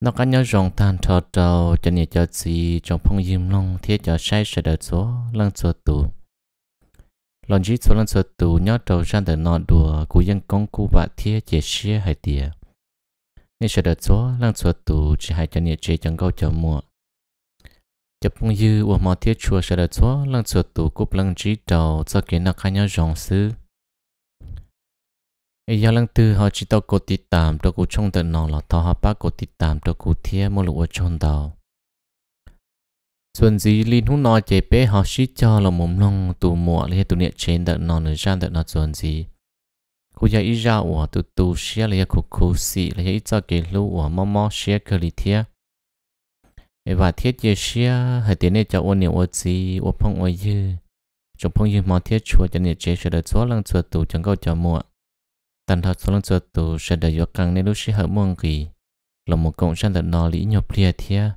nó có nhớ rồng tan thọ trầu cho nhị cho gì trong phong yếm long thiết cho sai sợ đợt số lăng số tù lần chỉ số lăng số tù nhớ trầu sang đợt nọ đùa của dân công cụ bạ thiết chế xia hay tiề nên sợ đợt số lăng số tù chỉ hai cho nhị chế chẳng câu cho mua chập phong dư của mò thiết chùa sợ đợt số lăng số tù cúp lăng chỉ trầu cho kiến nó có nhớ rồng xứ giờ lần từ họ chỉ tao cố tít tạm tao cố tận nó là tao họ ba cố tít tạm tao cố thiê mua lụa trông tao linh hút nó chế bé họ xí cho là mồm long tù mùa lấy tụ niệm trên tận nó nữa ra tận nó xuân gì khu ít ra ủa tụ tụ xía lấy khu khu xì lấy ít cho cái lũ ủa mò mò xía cơ lì thiê và thiết chế xía hay tiền này cho ôn niệm ôn gì ôn phong ôn dư chúng phong dư mò thiết chùa cho niệm chế sửa được số lần sửa tụ chẳng câu cho mùa tần thật số lần số tù sẽ đợi dọc càng nên lúc sĩ hợp môn kỳ là một cộng sản đợt nó lý nhộp lìa thia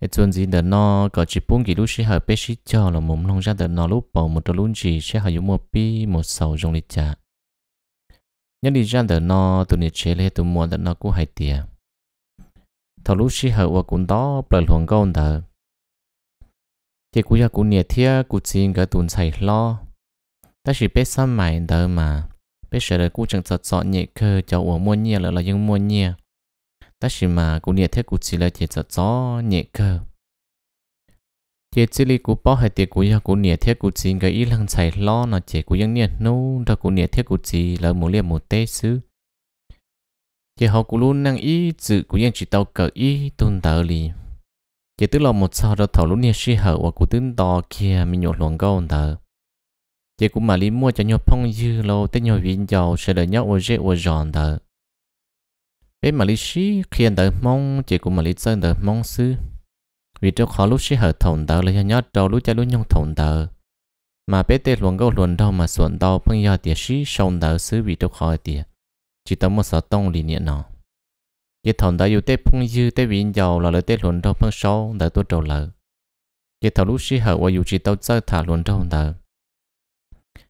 ít chuyện gì đợt nó có chỉ bốn kỳ lúc sĩ hợp bế sĩ cho là mồm long ra đợt nó lúc bầu một đợt luôn chỉ sẽ hợp dụng một pi một sầu trong lịch trả nhân đi ra đợt nó tụi nhiệt chế lê tụi mua đợt nó cũng hay tiền thầu lúc sĩ hợp và cũng đó bởi luồng gôn đợt thì cũng ya cũng nhiệt thia cũng xin cái tuần xảy lo ta chỉ biết xăm mày đợt mà bây giờ là cú chẳng sợ sợ nhẹ cơ cho uổng mua nhẹ là là những mua nhẹ ta chỉ mà cú nhẹ thế cú chỉ là chỉ sợ sợ nhẹ cơ chỉ chỉ li cú bao hai tiền cú ya cú nhẹ thế cú chỉ cái ý lăng chạy lo nó chỉ cú những nhẹ nô đó cú nhẹ thế cú chỉ là một liệt một tê xứ chỉ họ cú luôn năng ý chữ cú những chỉ tàu cờ ý tôn tờ li chỉ tức là một sao đó thảo lúc nhẹ sĩ hở và cú tính to kia mình nhổ luồng câu tờ chị cũng mà lý mua cho nhau phong dư lô tới nhau viên giàu sẽ đợi nhau ô dễ ô giòn thở bên mà lý sĩ khiên đợi mong chị cũng mà lý dân đợi mong sư vì cho khó lúc sĩ hở thổn tờ là nhau trâu lúc cha lúc nhung thổn thở mà bé tê luận câu luận đau mà xuẩn đau phong dư tiệt sĩ sông thở sư vì cho khó tiệt chỉ tao một sợ tông lý niệm nó chỉ thổn tờ yêu tê phong dư tê viên giàu là lời tê luận đau phong sâu đợi tôi trâu lợ chỉ thầu lúc sĩ hở ô yêu chỉ tao chơi thả luận đau thở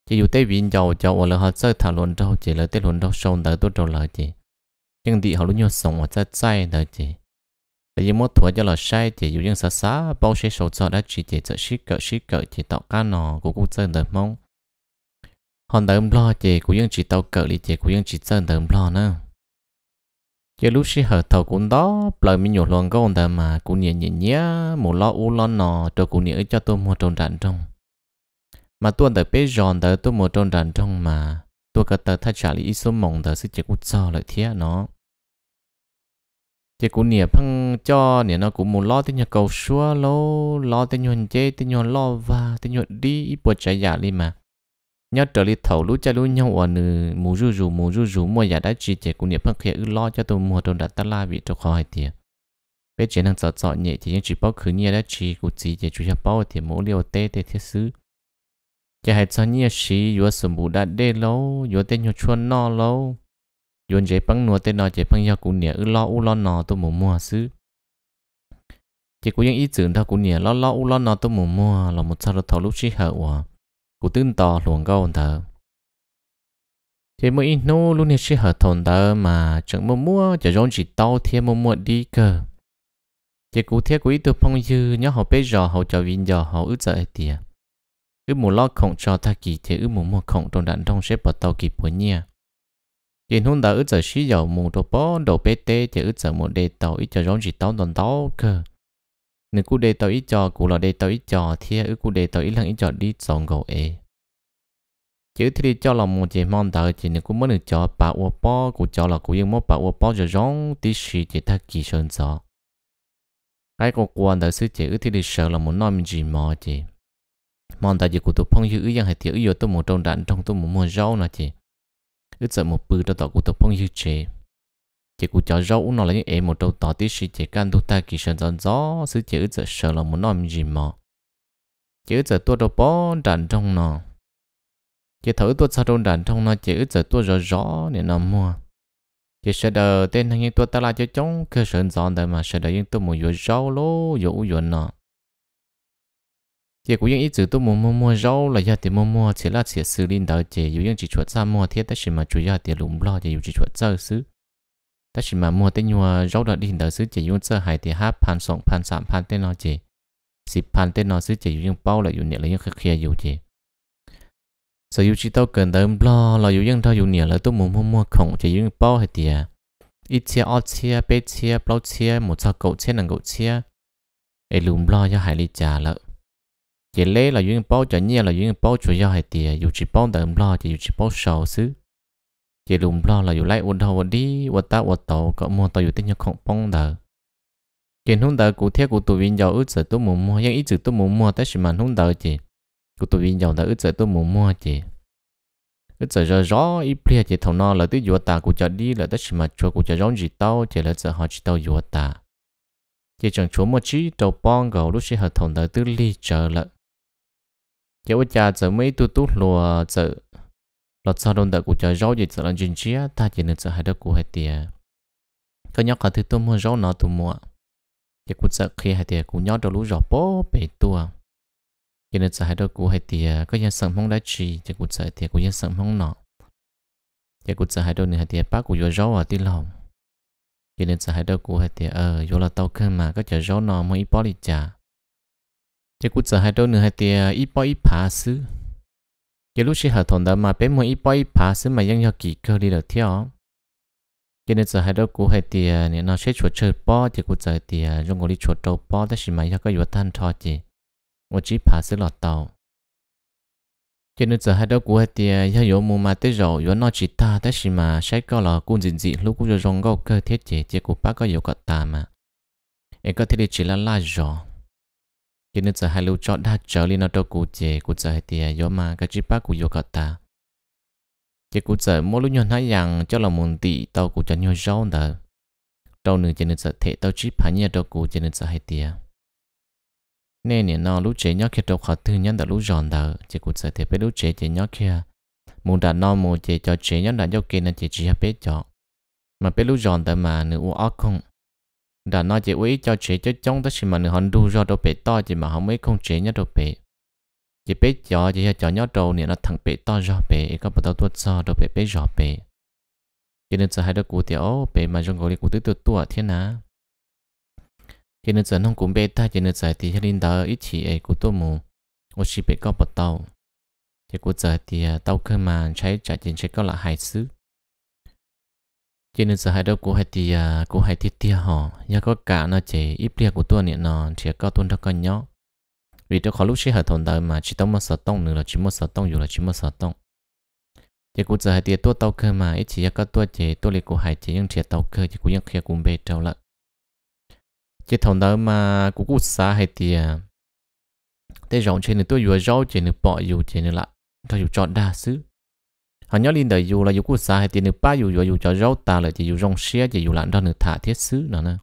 chỉ dù tế viên giàu giàu ở là họ chơi thảo luận đâu chỉ là tế luận đâu sâu tới tốt đâu là chỉ nhưng thì họ luôn nhau sống ở chơi sai đó chỉ là những mốt thuở cho là sai chỉ dù những xa xa bao xe sầu cho đã chỉ chỉ chơi ship cỡ ship cỡ chỉ tạo cá nò của cô chơi đời mong hòn đời lo chỉ của những chỉ tàu cỡ lý chỉ của những chỉ chơi đời lo nữa chỉ lúc xí hở thầu cũng đó lời mình nhổ luôn có ông ta mà cũng nhẹ nhẹ nhé một lo u lo nò cho cũng nhớ cho tôi một trồng đạn trong mà tôi tới bé giòn tới tôi một trong đàn trong mà tôi cả tờ thay trả lý ít số mỏng tới sự chỉ cút cho lại thế nó chỉ cũng nhẹ phăng cho nhẹ nó cũng muốn lo tới nhà cầu xua lo lo tới nhuận chê tới nhuận lo và tới nhuận đi ít bộ trái giả đi mà nhớ trở lại thầu lũ cha lũ nhau ở nữ mù rù rù mù rù rù mua giả đã chỉ chỉ cũng nhẹ phăng khẽ ư lo cho tôi mua trong đặt ta la bị cho khỏi tiệt bé chỉ năng sợ sợ nhẹ thì những chỉ bao khứ nhẹ đã chỉ cũng chỉ chỉ chú yếu bao thì mỗi liều tê tê thiết xứ chả hay cho nhiều sĩ vừa sớm bù đã đê lâu vừa tên nhiều chuôn no lâu vừa chế băng nua tên nó chế băng nhau cũng nhẹ ư lo u lo nọ tu mù mua xứ Chế cũng những ý tưởng thao cũng nhẹ lo lo u lo nọ tu mù mua là một sao được thầu lúc chỉ hở hòa cũng tương tỏ luồng câu thở thì mỗi ít nô luôn nhẹ chỉ hở thồn thở mà chẳng mua mua chả rong chỉ tao thêm mua mua đi cơ Chế cũng thế cũng ít tôi phong dư nhớ hậu bây giờ hậu cho viên giờ hậu ước giờ tiệt ư mù lo khổng cho ta kỳ thế ư mù mò khổng trong đạn trong xếp bỏ tàu kỳ bố nhia tiền hôn đã ư giờ xí dầu mù đồ bó đồ bê tê thì ư giờ mù đề tàu ít cho giống gì tàu đòn tàu cơ nếu cú đề tàu ít cho cú là đề tàu ít cho thì ư cú đề tàu ít lăng ít cho đi sòng gầu ê chữ thì cho là một chỉ mong đợi chỉ nếu cú mới được cho bà ô bó cú cho là cú yên mốt bà ô bó cho giống tí xí chỉ ta kỳ sơn gió cái cô quan đợi sư chỉ ư thì đi sợ là muốn nói mình gì mò chỉ mòn tại chỉ của tụ phong dư ý rằng hệ thiếu ý tôi một trong đạn trong tôi một mua rau nè chị ý sợ một bự cho tọ của tụ phong dư chế chị của cháu rau nó là những em một trong tọ tí sĩ chị can tu ta kỳ sơn giòn gió sứ chị ước sợ sợ là muốn nói gì mà chị ước sợ tôi đâu bỏ đạn trong nó chị thử tôi sao trong đạn trong nó chị ước sợ tôi rõ rõ để nó mua chị sẽ đợi tên thằng như tôi ta là cho chống cơ sơn giòn đời mà sẽ đợi những tôi một vừa rau lố vừa uống vừa nọ จ้กูยังอิจฉาตัวมัวมัวร้องเลยยาเตม๋ยวมัวเสียละเชียสื่อลินดาวเจียอยูยังจีชวดซ่ามัวเทียต่ฉมาจุยยาเตี๋ยลุ่มล่อเจียู่จีชวดเจ้าซื้อแต่ฉันมามัวเตี๋ยวร้องดาวลินดาวซื้อเจียู่เจ้าหายเตี๋ห้าพันสองพันสามพันเต็นนอเจีสิบพันเต็นนอซื้อเจียูยังเป้าเลยอยู่เนี่ยเลยยังเคลียรอยู่เจีสื่ออยู่จีเตาเกินเดิมล่อเราอยูยังเท่าอยู่เนี่ยเลยตัวมัวมัวมัวของเจียูงเป้าให้เตียอิเชียออเชียเปเชียเปลาเชียหมดชก่าเชียนังก่าเชียไอลุมลอยัหายลิจาล้ว chỉ lấy là dùng bao chả nhiên là dùng bao chủ yếu hay tiền dù chỉ bao đầm lo chỉ dù chỉ bao sầu xứ chỉ lùm lo là dù lấy ổn đầu đi ổn ta ổn tàu có mua tàu dù tên nhau không bông đờ chỉ hôm đờ cụ theo cụ tu viên giàu ít giờ tôi muốn mua nhưng ít giờ tôi muốn mua tới sự mà hôm đờ chỉ cụ tu viên giàu đờ ít giờ tôi muốn mua chỉ ít giờ rõ ít plia chỉ thầu nó là tới dù ta cụ chả đi là tới sự mà chùa cụ chả rong gì tàu chỉ là giờ họ chỉ tàu dù ta chỉ chẳng chúa một chí tàu bong gầu lúc sẽ hợp thầu đờ tư ly chờ lợi chế vợ cha giờ mấy tu tu lùa giờ lọt sau đông đợi của trời rau gì giờ là chuyện chia ta chỉ nên giờ hai đứa của hai tia có nhóc cả thứ tôi mua rau nó tôi mua thì cũng sợ khi hai tia cũng nhóc đầu lũ rau bố bể tua cho nên sợ hai đứa của hai tia có nhân sẵn mong đá chi thì cũng sợ tia của nhân sẵn mong nọ thì cũng sợ hai đứa này hai tia bác của vừa rau ở tí lòng cho nên sợ hai đứa của hai tia ở ờ, vừa là tàu cơ mà có chờ rau nó mới bỏ đi chả chỉ cú giờ hai đôi nữa hai tia ít bao ít phá xứ cái lúc xí hợp thằng đó mà bé mua ít bao ít phá xứ mà vẫn cho kỳ cơ đi được theo cho nên giờ hai đôi cú hai tia nên nó sẽ chuột chơi bao chỉ cú giờ tia trong cái chuột trâu bao đó xí mà cho cái chuột than cho chị một chỉ phá xứ lọt tàu cho nên giờ hai đôi cú hai tia cho yếu mua mà tới rồi yếu nó chỉ ta đó xí mà sẽ có là cú gì gì lúc cú dùng trong cái cơ thiết chị chỉ cú bác có yếu cả ta mà em có thể chỉ là la rồi cho nên giờ hai lũ chọn đã trở lên nó đâu cụ chế cụ giờ hai tia do mà cái chip bác cụ vô cả ta chỉ cụ giờ mỗi lúc nhon hai rằng cho là muốn tỷ tao cụ cho nhau rau đó đâu nữa cho nên giờ thể tao chip hai nhà đâu cụ cho nên giờ hai tia nên nè nó lúc chế nhóc kia đâu khó thương nhân đã lúc giòn đó chỉ cụ giờ thể biết lúc chế chế nhóc kia muốn đã no một chế cho chế nhóc đã giao kia nên chế chỉ hai biết chọn mà biết lúc giòn đó mà nữa u ác không đã nói chỉ quý cho chế cho chống tất xin mà người hòn đu do đồ bể to chỉ mà không mấy không chế nhá đồ bể chỉ bể chó chỉ cho chó nhá đầu nè nó thằng bể to do bể có bạn tao tuốt do đồ bể bể rõ bể cho nên giờ hai đứa cụ tiểu bể mà trong gọi cụ tứ tự tua thiên ná khi nên giờ không cũng bể ta khi nên giờ thì hai linh đó ít chỉ ấy cụ tôi mù ô chỉ bể có bạn tao thì cụ giờ thì tao cơ mà trái trả tiền trái có là hại xứ cho nên sợ hai đâu của hai thì à, của hai thì tia họ nhà có cả nó chỉ ít lia của tôi niệm nó chỉ có tuân theo con nhỏ. vì tôi khó lúc xí hệ thống đời mà chỉ tông mà sợ tông nữa là chỉ một sợ tông dù là chỉ một sợ tông chỉ cũng sợ hai tia tôi tàu cơ mà ít chỉ có tôi chỉ tôi liền cũng hay chỉ những chỉ tàu cơ chỉ cũng những kia cũng bê trâu lận chỉ thống đời mà cũng cũng sợ hai tia à, thế rộng trên này tôi vừa rau trên này bỏ dù trên này lại tôi dù chọn đa xứ họ nhớ linh đời dù là dù quốc xã hay tiền được ba dù dù dù cho rau ta là chỉ dù rong xe chỉ dù lặn ra nửa thả thiết xứ nữa nè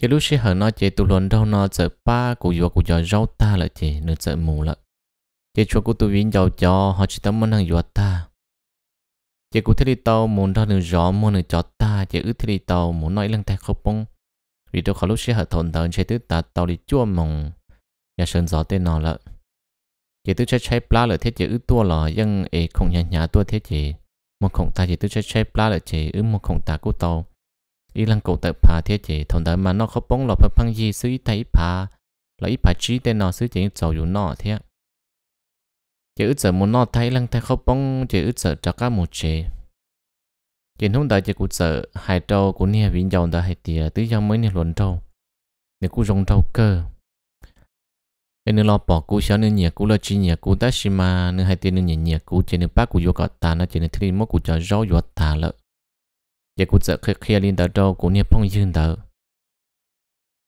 chỉ lúc xe hở nó chỉ tụ luận đâu nó sợ ba của dù của cho rau ta là chỉ nửa sợ mù lợ chỉ cho cụ tụ viên giàu cho họ chỉ tâm môn hàng dù ta chỉ cụ thế đi tàu muốn ra nửa gió muốn nửa cho ta chỉ ước thế đi tàu muốn nói lăng tay khóc bông vì tôi khó lúc xe hở thồn tàu chỉ tứ ta tàu đi chua mồng nhà sơn gió tên nó lợ chỉ tôi sẽ chơi plá là thế chỉ ư tua lò nhưng ấy không nhà nhà tua thế chỉ một khổng ta chỉ tôi sẽ chơi plá là chỉ ư một khổng ta cố tàu ý lăng cổ tự phá thế chỉ thằng đó mà nó không bóng là phải phăng gì xứ ít thấy phá là ít phá trí tên nó xứ chỉ giàu dù nó thế chỉ ư sợ muốn nó thấy lăng thấy không bóng chỉ ư sợ cho các một chế chỉ hôm đó chỉ cố sợ hai trâu của nia vĩnh dòng đã hai tiề tứ dòng mới nia luận trâu để cú rong trâu cơ nên lo bỏ cú xéo nên nhẹ cú lo chi nhẹ cú ta xí mà nên hai tiền nên nhẹ nhẹ cú trên nên bác cú vô cả ta nó trên nên thi mốt cú cho rau vô ta lợ giờ cú sợ khi khi lên đầu đầu cú nhẹ phong dương đầu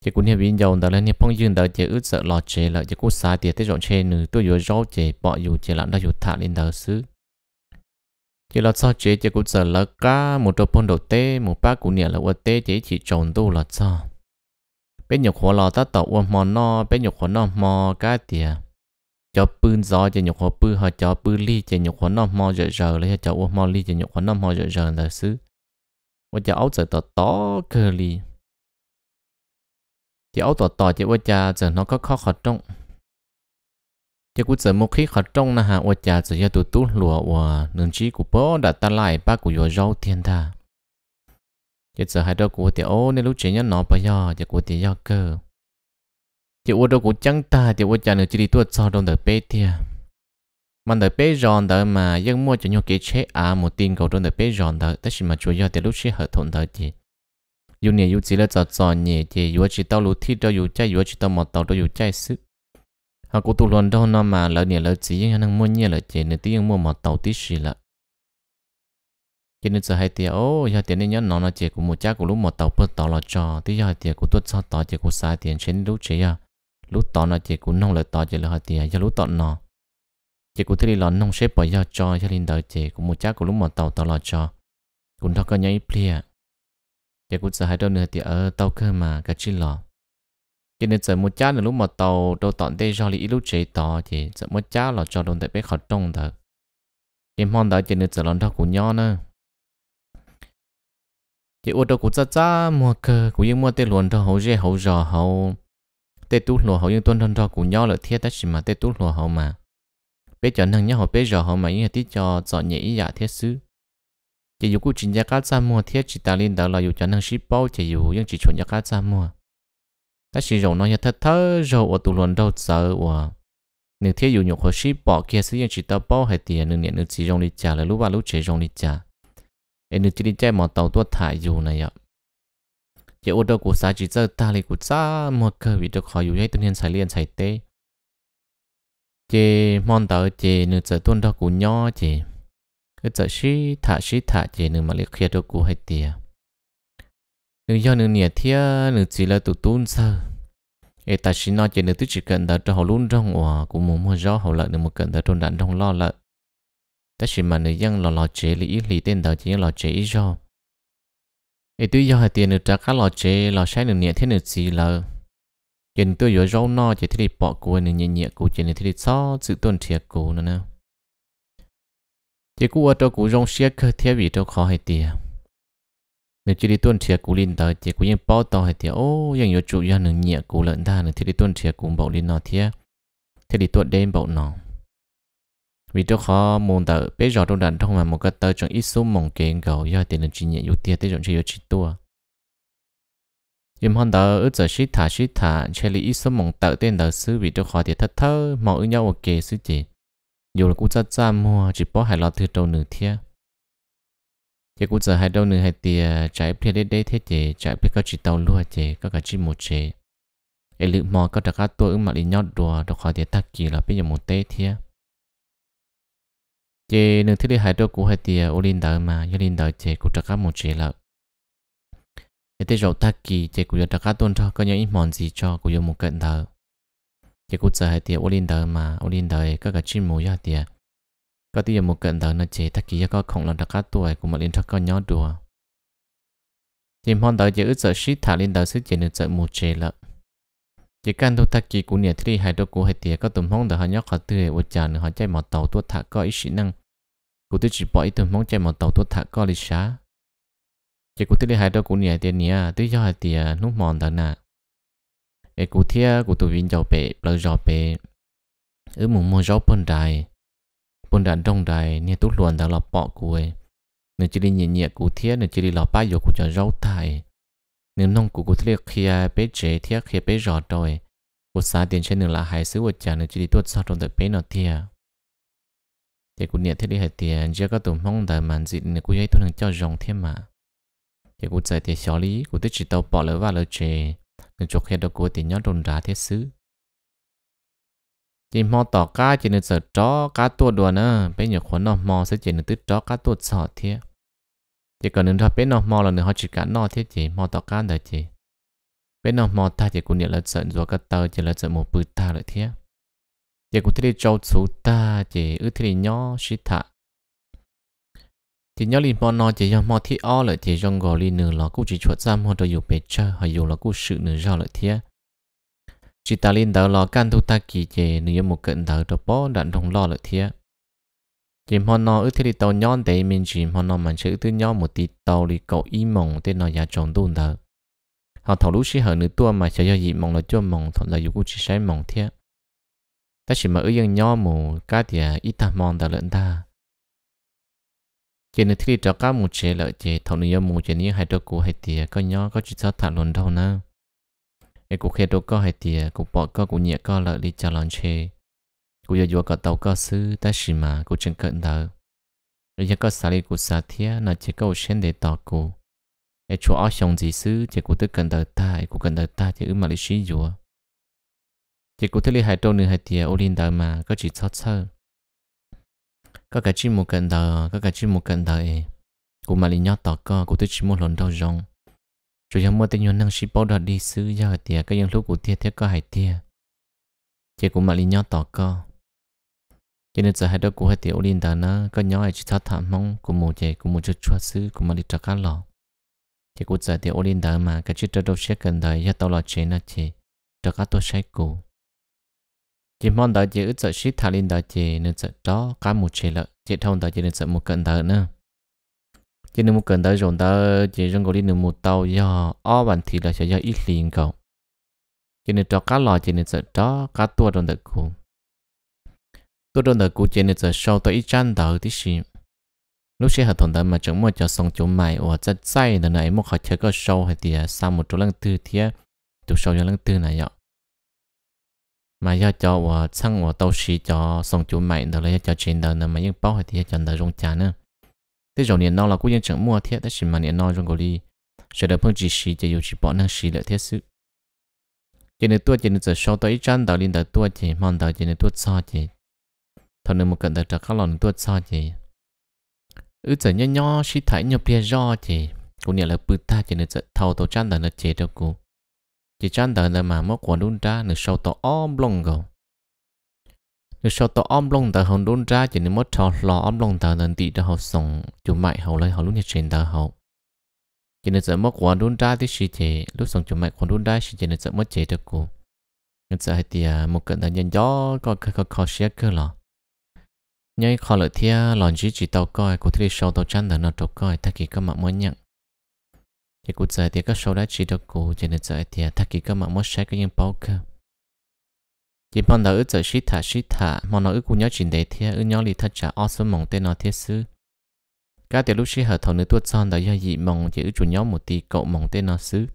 giờ cú nhẹ biến dầu đầu lên nhẹ phong dương đầu giờ ướt sợ lo chè lợ giờ cú xài tiền tới dọn chè nửa tôi vô rau chè bỏ dù chè lặn đã dù thả lên đầu xứ chỉ là sao chế chỉ cú sợ là cá một đôi phong đầu tê một bác cú nhẹ là vật tê chỉ chỉ tròn tu là sao bên nhục hồ lò ta tỏ uom mò no bên nhục hồ no mò cá tiề cho bươn gió cho nhục hồ bư họ cho bư ly cho nhục hồ no mò giờ giờ lấy cho uom ly cho nhục hồ no mò giờ giờ là xứ và cho áo giờ tỏ tỏ cơ ly áo tỏ tỏ chỉ và cha giờ nó có khó khó trong chỉ cũng giờ một khi khó trong là hạ cha giờ giờ tụt tụt lùa và nương chí của bố ta lại ba của yo rau thiên tha giờ giờ hai đứa của tiểu ô nên lúc chuyện nhá nó bây giờ giờ của tiểu do cơ chỉ ô đâu của chẳng ta chỉ ô chả nữa chỉ đi tuột sau đông đời bé thia mà đời bé giòn đời mà dân mua cho nhau cái chế à một tin cầu đông đời bé giòn đời, tất nhiên mà chủ yếu thì lúc sẽ hợp thuận đời chị dù nè dù chỉ là giọt giọt nhẹ chị dù chỉ tao lúc thi đâu dù chạy dù chỉ tao một tàu đâu dù chạy sức họ cố tụ luận đâu nó mà lỡ nè lỡ chỉ nhưng năng mua nhẹ lỡ chị nên tí nhưng mua một tàu tí xì lợ cho nên giờ hai tiệt ô giờ tiệt nên nhớ nó nó chỉ của một cha của lúc một tàu bớt tàu là cho thì giờ hai tiệt của tuốt sao tàu chỉ của sai tiền trên lúc chỉ à lúc tàu nó chỉ của nông là tàu chỉ là hai tiệt giờ lúc tàu nó chỉ của thế là nông xếp bởi giờ cho cho linh đời chỉ của một cha của lúc một tàu tàu là cho cũng đó có nhảy plia chỉ của giờ hai đâu nữa tiệt ở tàu cơ mà cái chi lò cho nên giờ một cha là lúc một tàu đâu tọn đây do lý lúc chỉ tàu chỉ giờ một cha là cho đồn tại bé khó trông thật em mong đợi cho nên giờ lần đó của nhau nữa chỉ ô tô cũng cha cha mua cơ cũng như mua tê luồn cho hầu dê hầu giò hầu tê tú lùa hầu như tuân thân cho cũng nhau là thiết tất mà tê tú lùa hầu mà bây giờ năng nhau hậu bây giờ hậu mà như tí cho chọn nhẹ ý giả thiết sứ chỉ dù cũng chính gia cá cha mua thiết chỉ ta lên đó là dù cho năng ship bao chỉ dù nhưng chỉ chuẩn gia cá cha mua ta chỉ rộng nó như thật thơ rồi ở tụ luôn đâu sợ của nếu thiết dù nhục hồ ship bỏ kia sứ những chỉ ta bao hay tiền nên nhận được chỉ rộng đi trả là lúc ba lúc chế rộng đi trả em chỉ đi chơi mò tàu tua thải dù này ạ chỉ ô tô của xã chỉ chơi ta lấy của xã một cơ vị được khỏi dù hay tự nhiên xài liền xài tê chỉ mòn tàu chỉ nửa giờ tuôn đó của nhỏ chỉ cứ chơi xí thả xí thả chỉ nửa mà lấy kia đó của hay tiệt nửa giờ nửa nhẹ thia nửa chỉ là tụ tuôn sơ ê ta chỉ nói chỉ nửa tuổi chỉ cần đã cho họ luôn trong của cũng muốn mua gió họ lợi nữ một cần đã trôn đạn trong lo lợi ta chỉ mà nữ dân lò lò chế lý lý tên đó chỉ lò chế ý do ý tuy do hai tiền nữ trả các lò chế lò sai nữ nhẹ thế nữ gì lờ dân tôi yếu rau no chỉ thế đi bỏ của nữ nhẹ nhẹ của chỉ nữ thế đi so sự tôn thiệt của nữa nè chỉ của tôi cũng rong xiết cơ thiết bị tôi khó hai tiền nếu chỉ đi tuân thiệt cú linh tờ chỉ cú yên bao to hai tiền ô yên yếu chủ yên nửa nhẹ cú lợn ta nửa thiết đi tuân thiệt cú bảo linh nó thế thiết đi tuân đêm bảo nó vì tôi khó muốn tự bây rõ trong đàn trong mà một cái tờ trong ít số mong kiện gầu do tiền lên chỉ nhận ưu tiên tới trong chơi ưu chỉ tua nhưng hòn tờ ước giờ shít thả shít thả chơi lý ít số mong tờ tiền đầu sư vì tôi khó thì thất thơ mà ở nhau ok sư chị dù là cũng rất ra mua chỉ bỏ hai lọ thứ đầu nửa thia chỉ cũng giờ hai đầu nửa hai tia trái phía đây đây thế chị trái phía có chỉ tàu luôn chị có cả chỉ một chị ấy lựa mò có đặc cá tôi ứng mặt đi nhót đùa đọc khỏi thì tắc kỳ là bây giờ một tê thia chế nửa thứ đi hai đôi cũ hai tiền ô linh đợi mà ô linh đợi chế cũng chắc cả một chế lợi chế tới rồi thắc kỳ chế cũng chắc cả tuần cho có những ít món gì cho cũng có một cận thờ chế cũng chờ hai tiền ô linh đợi mà ô linh đợi các cái chim mồi ra tiền có tiền một cận thờ nó chế thắc kỳ có không là chắc cả tuổi cũng mà lên cho có nhỏ đùa chế món đợi chế ít giờ ship thả lên đợi sức chế nửa giờ một chế lợi chỉ cần tôi ta chỉ của nhà thì hai đôi của hai tiệt có tụm hông để họ nhóc họ tươi và chả nữa họ chạy mỏ tàu tôi thả có ít sĩ năng cụ tôi chỉ bỏ ít tụm hông chạy mỏ tàu tôi thả có lịch xá chỉ cụ tôi hai đôi của nhà tiền nhà tôi cho hai tiệt nút mòn đó nè cái cụ thia cụ tôi vin giàu bể bờ giàu bể ở một môn giàu bồn đài bồn đàn đông đài nhà tôi luôn đã lọp bỏ cụ ấy nên chỉ đi nhẹ nhẹ cụ thia nên chỉ đi lọp ba vô cụ cho giàu tài nếu nông cụ cụ thể kia bé chế thì kia bé rõ rồi cụ xã tiền trên nữa là hải sứ của cha nữa chỉ đi tuốt sau trong tập bé nó thia thì cụ niệm thế đi hải tiền chỉ có tổ mong đời màn dị nữa cụ ấy tôi đang cho rồng thêm mà thì cụ giải thì xóa lý cụ tích chỉ tàu bỏ lỡ và lỡ chế nên chụp khi đó cụ tiền nhót đồn ra thế sứ chỉ mò tỏ cá chỉ nên sợ chó cá tuốt đùa nữa bé nhỏ khuẩn nó mò sẽ chỉ nên tứ chó cá tuốt sọ thiệt chỉ cần nâng thọ bên nó mò là nâng họ chỉ cả nó thế chỉ mò tao cá đời chỉ bên nó mò ta chỉ cũng nhận là giận rồi cái tờ chỉ là giận một bự ta lại thế chỉ cũng thấy trâu số ta chỉ ư thấy nhỏ xí thả chỉ nhỏ liền mò nó chỉ do mò thi o lại chỉ trong gò liền nửa là cũng chỉ chuột ra mò rồi dùng bề chơi hay dùng là cũng sự nửa ra lại thế chỉ ta liền đỡ lo can thu ta kỳ chỉ nửa một cận đỡ rồi bỏ đạn đồng lo lại thế chỉ mòn nó ước thế thì tàu nhon để mình chỉ mòn nó mình chữ thứ nhon một tí tàu đi cậu y mong tên nó nhà tròn đồn đó họ thầu lúc xí hở nữ tua mà sẽ do gì mong là cho mong thuận là dụng cũng chỉ sai mong thế ta chỉ mà ước dân nhon mù cá thì ít ta mong đã lợn ta chỉ nữ thì cho cá mù chế lợi chế thầu nữ yêu mù chế ní hai đứa cụ hai tía có nhon có chỉ sao thản luận đâu nữa cái cụ kia đâu có hai tía cụ bỏ có cụ nhẹ có lợi đi chào lon chế กูอยากอยู่กับเตาก็ซื้อแต่ชิมากูจึงเกินเดอแล้วยังก็สาลีกูสาเทียน่าจะก็เช่นเดต่อกูไอชัวอ้อชงจีซื้อเจกูตึกกันเดอตาไอกูกันเดอตาเจอืมาลิชิอยู่เจกูที่ลีหายตัวหนึ่งหายเตียโอลินเดอมาก็จีชอบเชอก็กะจิมูกันเดอก็กะจิมูกันเดอเอกูมาลิยอต่อก็กูตึกชิมูหลอนเดอจง chủ yếu mua tên nhuận năng ship bao đợt đi xứ ra hạt tiề các dân lúc của tiề thế có hạt tiề chỉ cũng mà lý nhau tỏ co cho nên giờ hai đứa của hai tiểu liên đàn nó có nhỏ ai chỉ thắt thảm mong của một trẻ của một chút chua xứ của một đi trắc cá lò thì của giờ tiểu liên đàn mà cái chút đâu sẽ cần thời cho tao lo chuyện nó chỉ trắc cá tôi sai cụ chỉ mong đợi chỉ ít giờ xí thà liên đợi chỉ nên giờ đó cá một trẻ lợ chỉ thông đợi chỉ nên giờ một cần đợi nữa chỉ nên một cần đợi rồi đó chỉ trong gọi đi nên một tàu do ó bản thì là sẽ do ít liền cầu cho nên trắc cá lò chỉ nên giờ đó cá tua trong đợi cùng tôi đơn đặt cụ chế này giờ sau tôi ít chăn đầu tí xí lúc xe hợp thằng đó mà chẳng mua cho xong chỗ mày ở chân say là này mua họ chơi có sâu hay thì à, sao một chỗ lăng tư thì chỗ sâu cho lăng tư này ạ mà do cho ở sang ở tàu xí cho xong chỗ mày đó là cho trên đó mà những bao hay thì cho đời rong chán nữa thế rồi niệm nó là cũng những chẳng mua thế đó mà niệm nó rong cổ đi sẽ được phong chỉ xí chỉ yêu chỉ bỏ năng xí là thế sự chỉ nên tua chỉ nên giờ sau tới chân đó lên tới tua chỉ mong tới chỉ nên tua sao chỉ thằng nữa một cận thật trả các lòng tuốt so chị ứ giờ nhỏ nhỏ xí thái nhập bia do chị cũng nhớ là bự ta chị nên thầu tổ chăn đàn nó chế được cô chị chăn đàn là mà mất quần đun ra nửa sau tổ om lông gò nửa sau tổ om lông tờ hồng đun ra chị nên mất thầu lò om lông tờ lần tị đã họ sống chủ mại họ lấy họ lúc nhiệt trên tờ họ chị nên sợ mất quần đun ra thì xí chế lúc sống chủ mại quần đun ra thì chị nên sợ mất chế được cô nên sợ hay tiệt một cận đàn nhân gió có có có xé cơ lò nhớ khó lợi thia lòn chỉ chỉ tàu coi cụ thể sau tàu chăn là nó trục coi thắc kỳ các mạng muốn nhận thì cụ giải thì các sau đã chỉ được cụ chỉ nên giải thì thắc kỳ các mạng muốn sai cái những bao cơ chỉ bằng đầu ước giải sĩ thả sĩ thả mà nó ước cụ nhớ chỉ để thia ước nhớ lì thật trả ao số mộng tên nó thiết sư các tiểu lúc sĩ hở thầu nữ tuốt son đã do dị mỏng chỉ ước chủ nhóm một tí cậu mỏng tên nó sư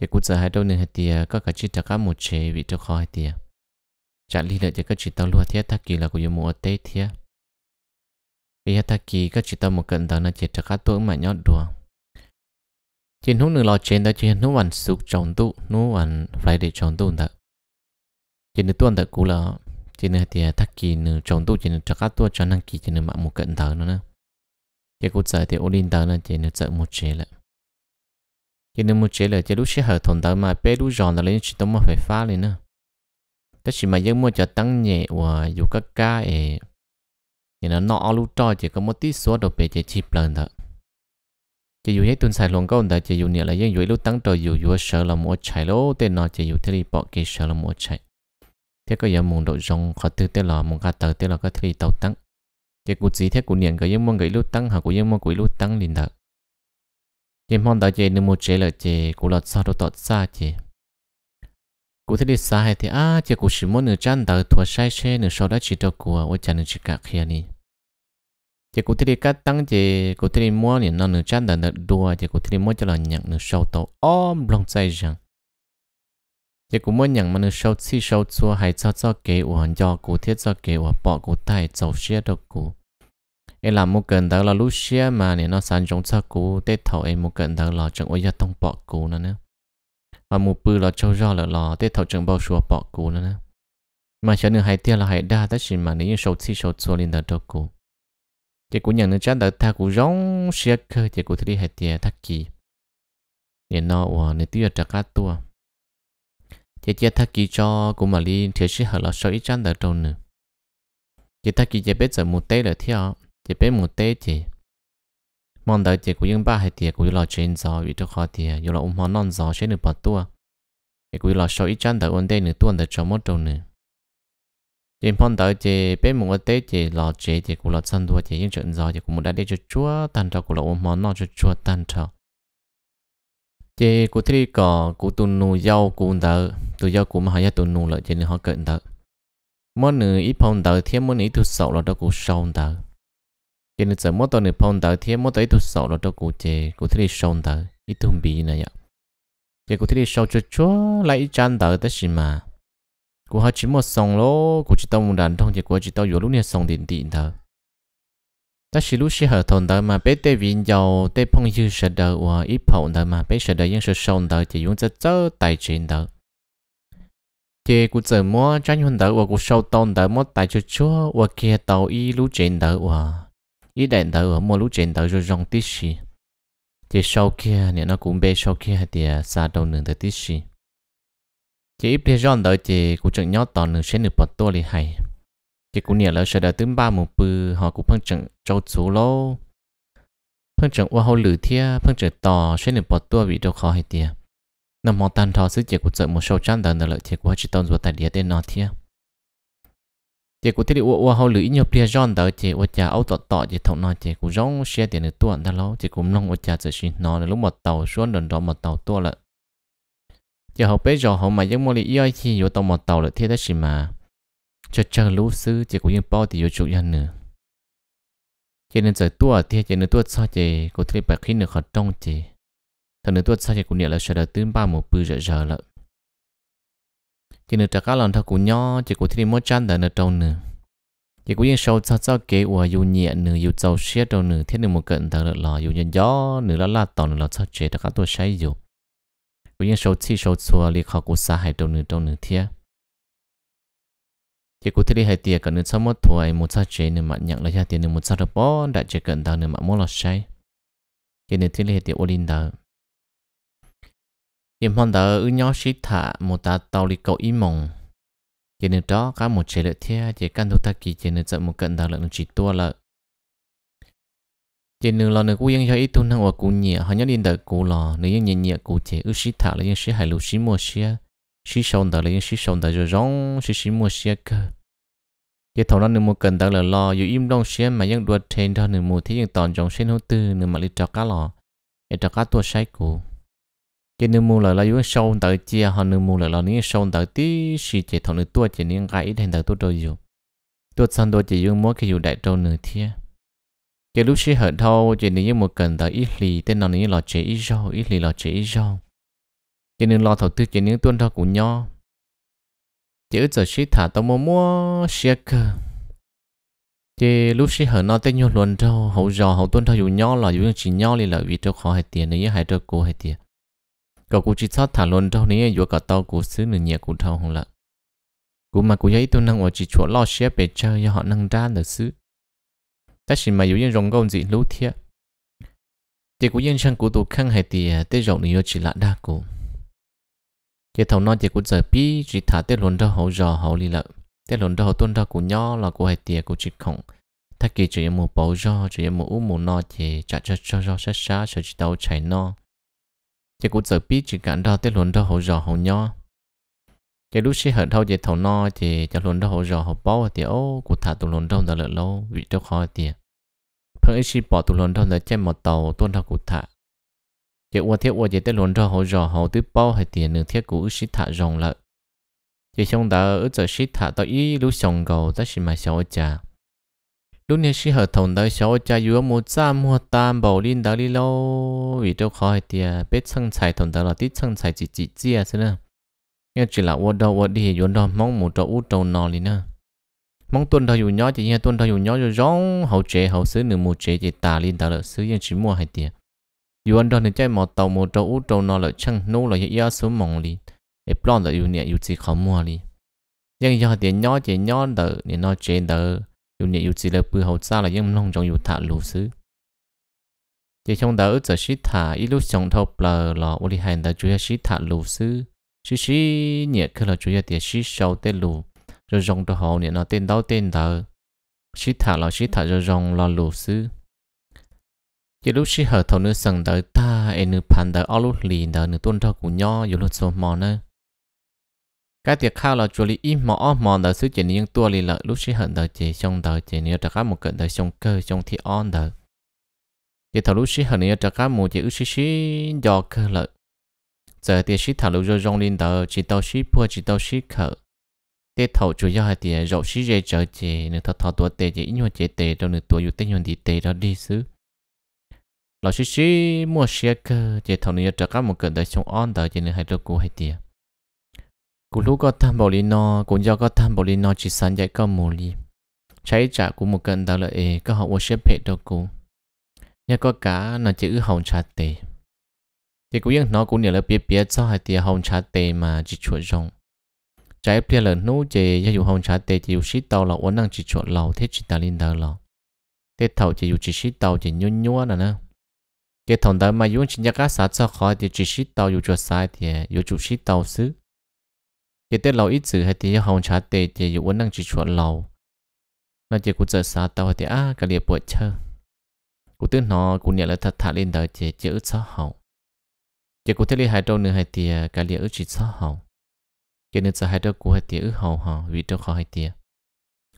thì cụ giải hai đôi nên hai tia các cái chỉ trả các một chế vị cho khó hai tia chả lý được cho các chị tao luôn thế ta kỳ là của yêu mùa tết thế bây giờ các chị tao một cận đó nó chỉ cho các tuổi mà nhót đùa trên hướng đường lò trên đó trên nó vẫn sụp trồng tụ nó vẫn để trồng tụ đó trên nước đó cũng là trên nước thì ta kỳ nửa trên nước cho các cho năng kỳ trên mạng một cận đó nữa cái cụ sợ thì ổn định đó nó trên sợ một chế lại trên một chế lại trên lúc sẽ hở thốn đó mà bé lúc giòn đó lên chỉ tao mà phải phá lên nữa แต่ชิมายังมัวจะตั้งเหยว่าอยู่ก็กล้าเออย่างนั้นนอเอาลูกจอจะก็มติสวดไปจะชีพเลินเถอะจะอยู่ให้ตุนใส่ลงก็อุ่นแต่จะอยู่เนี่ยอะไรยังอยู่ลูกตั้งตัวอยู่อยู่เสือละมัวใช่โลแต่นอจะอยู่ที่รีปอกเกเสือละมัวใช่เท่ก็ยังมุงดอกจงขอตื้อเตลอมุงคาเตอเตลอก็ที่รีเตาตั้งจะกูจีเท่กูเนี่ยก็ยังมองกับลูกตั้งหากูยังมองกูลูกตั้งลินเถอะยังมองแต่เจนึกมัวเจเลยเจกูหลอดซาดูตอดซาเจ cụ thể đi xa hay thì à chỉ cụ chỉ muốn nửa chân đầu thua sai xe nửa sau đó chỉ cho cụ ở chân nửa chỉ cả kia nè chỉ cụ thể đi cắt tăng chỉ cụ thể đi mua nè nó nửa chân đầu nửa đua chỉ cụ thể đi mua cho là nhận nửa sau tàu ôm lòng say rằng chỉ cụ muốn nhận mà nửa sau xí sau xua hay cho cho kế của hắn cho cụ thiết cho kế của bỏ cụ tay cháu xe cho cụ ấy là một cần đó là lúc xe mà nè nó sản trong cho cụ tết thầu ấy một cần đó là chẳng ôi giờ tông bỏ cụ nữa nữa và mù bư là châu do là lò tết thầu trường bao xua bỏ cú nữa nè mà chả nữa hay tiếc là hay đa tất chỉ mà nếu sầu chi sầu cho lên đợt đâu cú chỉ cú nhận được chắc đợt tha cú rong xe cơ chỉ cú thấy hay tiếc thắc kỳ nên nó và nên tiếc trả cá tua chỉ chỉ thắc kỳ cho cú mà đi thì sẽ hở là sầu ít chán đợt đâu nữa chỉ thắc kỳ chỉ biết giờ mù tê là theo chỉ biết mù tê chỉ mong đợi tiệc của những ba hay tiệc của lo trên gió vì cho khó tiệc dù là ủng hộ non gió sẽ được bỏ tua cái quý lo sau ít chăn đợi ổn định nửa tuần đợi cho mất đầu nữa. trên phong đợi chế bé một cái tết chế lo chế chế của lo săn tua chế những chuyện gió chế của muốn đại để cho chúa tan cho của lo ủng hộ non cho chúa tan cho chế của thi cỏ của tụi nụ dâu của đợi tụi dâu của mà hay tụi nụ lợi chế nên họ cận đợi mỗi nửa ít phong đợi thêm mỗi nửa tụi sầu là đó của sầu đợi cái này giờ mỗi tuần này phong tới thế mỗi tới tôi sầu nó cho cụ chê cụ thấy đi sông tới ít thùng bì này ạ cái cụ thấy đi sâu cho chúa lại chăn tới tới gì mà cụ học chỉ một sông lô cụ chỉ tao muốn đàn thông thì cụ chỉ tao vừa lúc này sông điện tiền thôi ta chỉ lúc sẽ hở thôn tới mà biết tê viên giàu tê phong như sợ đờ và ít phong tới mà biết sợ đờ nhưng sợ sông tới chỉ dùng rất rất tài chính tới thì cụ giờ mua trang hôn tới và cụ sâu tôn tới mất tài cho chúa và kia tàu y lũ trên tới và ý đèn tàu ở mua lúc trên tàu rồi rong tít xì thì sau kia nè nó cũng bê sau kia thì à, xa đầu nửa tới tít xì chỉ ít thì rong đợi thì cũng chẳng nhót tòn nửa sẽ nửa bọt to lì hay chỉ cũng nè là sẽ đợi tướng ba một bự họ cũng phân chẳng châu chú lô phân chẳng qua hậu lử thia phân chẳng tò sẽ nửa bọt to bị đâu khó hay tiệt nằm mò tàn thò sức chỉ cũng sợ một sâu chăn đợi nửa lợi thì cũng chỉ tòn ruột tài địa tên nó thia chị cũng thấy được ô ô lưỡi nhiều bia giòn đó chị ô cha ấu tọt tọt chị thầu nói chị cũng giống xe tiền được tuần đó lâu chị cũng nông ô cha chị xin nó lúc mà tàu xuống đồn đó một tàu tua lại chị học bé giờ họ mà giống mua đi yêu chị vô tàu một tàu là thiết đó xin mà cho chờ lũ sư chị cũng như bao thì vô chủ nhân nữa chị nên giờ tua thì chị nên tua sao chị cũng thấy bạc khi được họ trong chị thằng nên tua sao chị cũng niệm là sợ là tương ba một bự giờ giờ lại chỉ nửa trả lòng thà cú nhỏ chỉ cú thì mua chân đã nửa trâu nửa chỉ cú những sâu sao sao kế của dù nhẹ nửa dù sâu xe trâu nửa thiết nửa một cận thà nửa lò dù nhân gió nửa lá lá tỏ nửa lọ sao chế tất cả tôi say dù cú những sâu chi sâu xua li khó cú xa hai trâu nửa trâu nửa thế chỉ cú thiết đi hai tiệc cận nửa sau mất thua một sao chế nửa mặt nhận là ra tiền nửa một sao được bó đã chế cận thà nửa mặt mua lò say chỉ nửa thiết đi hai tiệc ô linh thà nhưng phong đỡ ư nhỏ xí thả một ta tàu lì cậu ý mộng. chỉ nên đó cả một chế lợi thia chỉ căn thủ ta kỳ chỉ nên dẫn một cận đạo lợn chỉ tua lợ chỉ nên lo nữa cũng yên cho ít tuân hàng của cũng nhẹ họ nhớ đến đời cũ lò nếu yên nhẹ nhẹ cũ chỉ ư xí thả lấy yên xí hải lũ xí mua xia xí sông đời lấy yên xí sông đời rồi rong xí xí mua xia cơ chỉ thầu nó nếu một cận đạo là lo dù im đông xia mà yên đuôi trên đó nếu một thế nhưng toàn trong xí hữu tư nếu mà đi trọ cá lò để trọ cá tua sai cũ cái nước mua lợn là yếu sâu tới chia họ nước mù là là những sâu tới tí xì chỉ thằng nước tua chỉ những cái ít thành tới tôi rồi dù tôi sang tôi chỉ dùng mỗi cái dù đại trâu nửa thia cái lúc xí hở thâu chỉ những một cần tới ít lì tên nào những lọ chế ít rau ít lì lọ chế ít rau chỉ những lọ thầu tư chỉ những tuân thâu của nhau chỉ ít giờ xí thả tao mua mua xe cơ chỉ lúc xí hở nó tên nhau luôn đâu hậu giò hậu tuân thâu dù nho là dùng chỉ nho lì là vì tôi khó hay tiền nữa hay tôi cố hay tiền cậu cũng chỉ sót thả luôn đâu nếu vừa cả tao cũng xứ nửa nhẹ cũng thâu không lận cú mà cú giấy tôi năng ở chỉ chỗ lo xe bề chơi cho họ năng ra được xứ ta chỉ mà yếu yên rồng gông gì lú thiệt thì cú yên sang cú tụ khăn hay thì à, tê rộng này chỉ lạ đa cú chỉ thầu nói chỉ cú giờ pi chỉ thả tê luôn ra hậu giò hậu li lợ tê luôn ra hậu tuân ra cú nhỏ là cú hay thì cú chỉ không ta kỳ chỉ một bầu giò chỉ một u một no thì chặt cho cho cho sát sát sợ chỉ tàu chạy no chỉ cũng sợ biết chỉ cảnh đó tới luôn đó hỗ trợ hỗ nhau chỉ lúc xí hận thâu về thầu no thì cho luôn đó hỗ trợ hỗ bao thì ô cụ thả tụ luôn đâu giờ lợn lâu vì đâu khó thì phần ít xí bỏ tụ luôn đâu giờ chơi một tàu tuôn thâu cụ thả chỉ qua thiết qua chỉ tới luôn đó hỗ trợ hỗ tứ bao hay tiền nửa thiết cụ xí thả rồng lợn chỉ xong đó ở giờ xí thả tao ý lúc xong cầu tất xí mà xấu chả lúc này sĩ hợp đồng đời sau cha yếu một trăm một tam bảo linh đạo lý lâu vì đâu khó hay tiệt biết sang xài thồng đời là tít sang xài chỉ chỉ chia thế à nữa nghe chỉ là ô đâu ô đi yếu đó mong một chỗ út trâu nò đi nữa mong tuần thời nhỏ chỉ nghe tuần thời nhỏ rồi rong hậu chế hậu xứ nửa một chế chỉ tà linh đạo lợi xứ yên chỉ mua hay tiệt yếu anh đó nên chơi một tàu một chỗ út trâu nò lợi chăng nô lợi yêu số mong đi để plon lợi yếu nè yếu chỉ khó mua đi nhưng giờ tiền nhỏ chỉ nhỏ đỡ nên nó chế đỡ dù nhẹ dù chỉ là bự hậu xa là những nông trồng dù thả lù xứ chỉ trong đó giờ sĩ thả ít lúc trồng thâu bờ lò ô li hành đã chủ yếu sĩ thả lù xứ sĩ sĩ nhẹ khi là chủ yếu tiền sĩ sâu tên lù rồi rồng đồ hậu nhẹ nó tên đó tên đó sĩ thả là sĩ thả rồi rồng là lù xứ chỉ lúc sĩ hở thầu nữa sừng đời ta em nữ phản đời ở lúc lì đời nữ tuân thâu của nhau dù lúc số mò nữa cái tiệc khao là chùa lý ít mỏ ó mòn đời sứ chỉ những tua lì lợi lúc sĩ hận đời chỉ trong đời chỉ nếu tất cả một cận đời trong cơ trong thi on đời chỉ thầu lúc sĩ hận nếu tất cả một chỉ ước sĩ do cơ lợi giờ tiệc sĩ thầu lúc rồi rong lên đời chỉ tàu sĩ pua chỉ tàu sĩ khở tiệc thầu chủ yếu hai tiệc rộng sĩ dễ trở chỉ nếu thầu thầu tuổi tệ chỉ nhau chỉ tệ đâu nửa tuổi yêu tệ nhau thì tệ đó đi xứ lão sĩ sĩ mua xe cơ chỉ thầu nếu tất cả một cận đời trong on đời chỉ nếu hai lúc cú hai tiệc cú lúc có tham bảo lý nó cũng do có tham bảo lý nó chỉ sẵn dạy có mù lý cháy trả của một cơn đau lợi có họ worship hệ đồ cú, nhà có cá nó chỉ ư hồng trà tề thì cũng yên nó cũng nhớ là biết biết cho hai tia hồng trà tề mà chỉ chuột rong, trái bia lợn nú chè gia dụ hồng trà tề chỉ dụ xít tàu là uốn năng chỉ chuột lầu thế chỉ ta linh đờ lầu thế thầu chỉ dụ chỉ xít tàu chỉ nhún nhúa nè nè cái thằng đó mà yun chỉ nhắc cá sát cho khỏi thì chỉ xít tàu dụ chuột sai thì dụ chuột xít tàu xứ cái tên lâu ít chữ hay thì hồng trà tê chỉ dù uống năng chỉ chuẩn lâu nó chỉ cũng giờ xa tao thì à cái liệp bữa chơi cũng tức nó cũng nhận là thật thà lên đời chỉ chữ sao hậu chỉ cũng thấy li hai trâu nữa hay thì à, cái liệp ước chỉ sao hậu cái nên sao hai trâu cũng hay thì ước hậu hậu vì trâu khó hay thì à.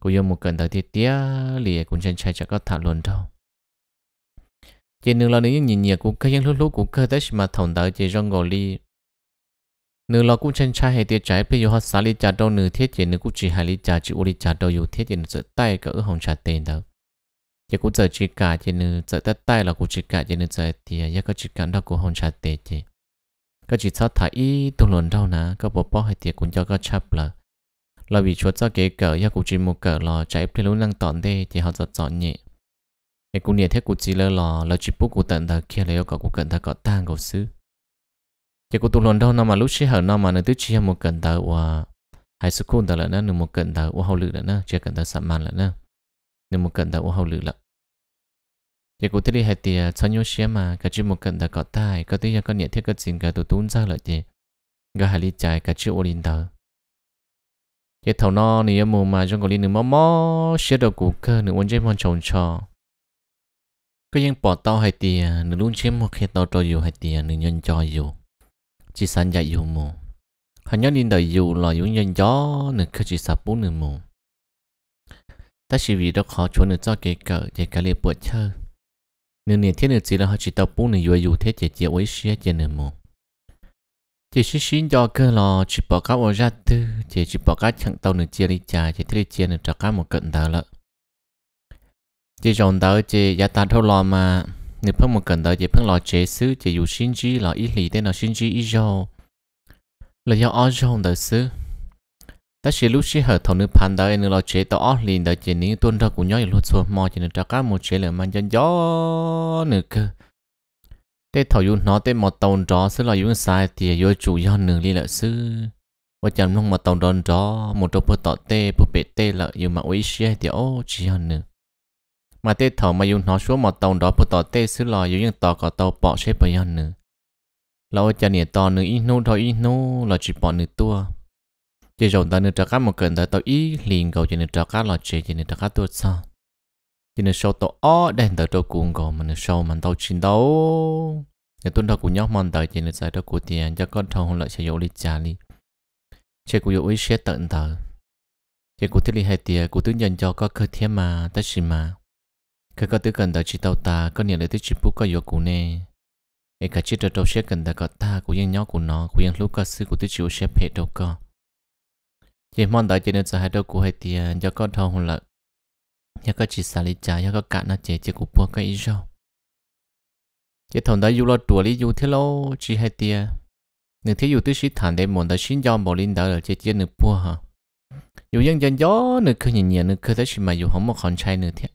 cũng dùng một cần đời thì tía liệp cũng chân chạy cho có thà luôn đâu chỉ nương lo nếu nhìn nhẹ cũng cái những lúc lúc cũng cơ tới mà thòng đời chỉ rong gò li nữ lo cũng chân trai hệ tiệt trái bây giờ họ xả lý trả đâu nửa thiết diện nữ cũng chỉ hai lý trả chỉ u lý trả đâu yêu thiết diện sợ tay cả ở hồng trả tiền đâu giờ cũng sợ chỉ cả diện nửa sợ tất tay là cũng chỉ cả diện nửa sợ thì giờ có chỉ cả đâu cũng hồng trả tiền chứ có chỉ sao thấy ý tu luận đâu nè có bỏ bỏ hệ tiệt cũng cho có chắp là là vì chúa cho kế cỡ giờ cũng chỉ một cỡ là trái phi luôn năng tỏn đây thì họ giật dọn nhẹ cái cũng nhiệt thế cũng chỉ lơ lò là chỉ bút cũng tận thời kia lấy có cũng của cận thời có tang của xứ chỉ có tụ luận đâu năm mà lúc xí hở nào mà nó tức chia một cận tờ và hai số khôn là nó một cận tờ và hậu lự là nó chỉ cận tờ sạm màn là nó nên một cận tờ và hậu lự là chỉ có thấy đi hai tia sau nhau xí mà cái chữ một cận tờ có tai có tí có nhận thiết có tiền cái tụ tún ra là gì cái hai lý trái cái chữ ô linh tờ cái thầu nó nè mù mà trong cái linh nó mò xé đầu củ cơ nửa uốn chế mòn trồng trò cái những bỏ tao hai tiền nửa luôn chế một khi tao trò hai tiền nửa nhân trò dù chỉ san dạy yêu mù họ nhớ nên đời yêu là yêu nhân gió nữa khi chỉ sập bốn nữa mù ta chỉ vì đó khó chuẩn được cho kế cỡ để cả liệt buộc chơi nửa nửa thiên nửa chỉ là họ chỉ tập bốn nửa yêu yêu thế chỉ chỉ với xe chỉ nửa mù chỉ chỉ xin cho cơ là chỉ bỏ cá vào ra tư chỉ chỉ bỏ cá chẳng tàu nửa chia đi trà chỉ thế chia nửa trả cá một cận tàu lợ chỉ trồng tàu chỉ gia ta thâu lò mà nếu phong một cần đó chỉ phong lo chế xứ chỉ dù xin chi lo ít lì tên nó xin chi ít dầu là do ở dầu đó xứ ta sẽ lúc sẽ hợp thằng nước pan đó nên lo chế tao ở lì đó chỉ nếu ra cũng nhớ lúc xưa mò chỉ nên trả cá một chế là mang cho gió nữa cơ thầu dùng nó thế một tàu đó xứ là dùng sai thì vô chủ do nửa lì là xứ và chẳng lúc mà tàu đòn đó một đôi bút tọt tê bút bể tê là dùng mà uy xe thì ô chỉ hơn nữa mà tê thở mà dùng nó xuống một tàu đó bộ tàu tê xứ lò dùng những tàu có tàu bỏ xếp bởi dân nữa là ôi cha nè tàu nữa ít nô thôi ít nô là chỉ bỏ nữa tua chỉ dòng ta nữa trả cá một cần tới tàu ít liền cầu chỉ nữa trả cá là chế chỉ nữa trả cá tua sao chỉ nữa sau tàu ó đen tới tàu cuồng cầu mà nữa sau mà tàu chín tàu. để tuân thọ của nhóc mòn tới chỉ nữa giải tàu của tiền cho con thầu lại sử dụng đi trả đi chỉ của dụng ý sẽ tận thở. chỉ của thiết lý hai tiền của tướng nhân cho có cơ thiên mà tất xin mà khi có tới gần tới chỉ tàu ta có nhận được tới chỉ bút có vô cụ nè ấy cả chỉ đầu xe gần tới có ta của yên nhau của nó của yên lúc có sư của tới chỉ xe hết đầu co chỉ mong đợi chỉ nên sợ hai đầu của hai tia do có thâu hồn lợn nhà có chỉ xả lý trả nhà có cả nó chế chỉ của bút có ý rau chỉ thằng đã yêu lo tuổi lý yêu thế lo chỉ hai tia. nên thế yêu tới sĩ thản để muốn tới xin cho một linh đạo là chỉ chỉ nửa bút ha yêu nhân dân gió nửa khơi nhìn nhẹ nửa khơi tới chỉ mà yêu không một con trai nửa thiệt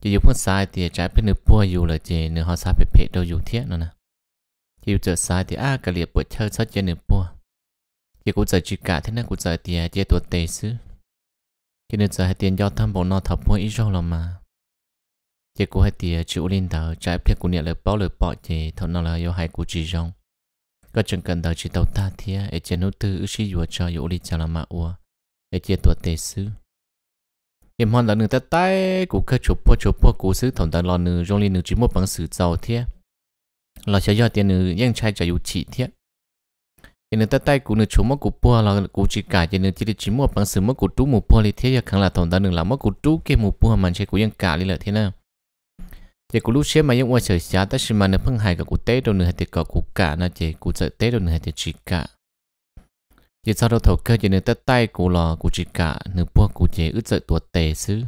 chỉ dùng phân sai thì trái bên nửa bùa dù chỉ nửa họ sai bị phê đâu dù thiết nữa nè chỉ dùng sai thì à cả liệt bữa chơi sao chơi nửa bùa chỉ cũng giờ chỉ cả thế này cũng giờ thì à, chơi tuột tệ xứ chỉ nửa giờ tiền do tham bộ nó thập bùa ít rồi là mà chỉ cũng tiền chịu lên đầu trái phê cũng nhận lời bao lời bỏ chỉ thằng nào là yêu hay của chỉ rong có chừng cần đầu chỉ đầu ta thì ở trên nút tư ước sĩ vừa đi chào là mà ua ở tuột tệ xứ em hoàn là nửa ta tay của cơ chụp po chụp po của xứ thòng đàn lò nửa rong lên nửa chỉ một bằng sử giàu thiệt. là sẽ do tiền nửa giang trai cho yếu chỉ thế nửa ta tay của nửa chụp mất của po là của chỉ cả cho nửa chỉ được chỉ một bằng sử mất của tú một po thì thiệt, giờ khẳng là thòng đàn nửa là mất của tú kia một po mà chơi của giang cả đi là thế nào chỉ của lúc xưa mà những qua chơi xa, ta xin mà nửa phân hài cả của tế rồi nửa hạt tiệt cả của cả nè chỉ của chơi tế rồi nửa hạt tiệt chỉ cả giờ sau đó thổ cơ giờ nên tất tay của lò của chị cả nửa bua của chị ướt sợ tuột tề xứ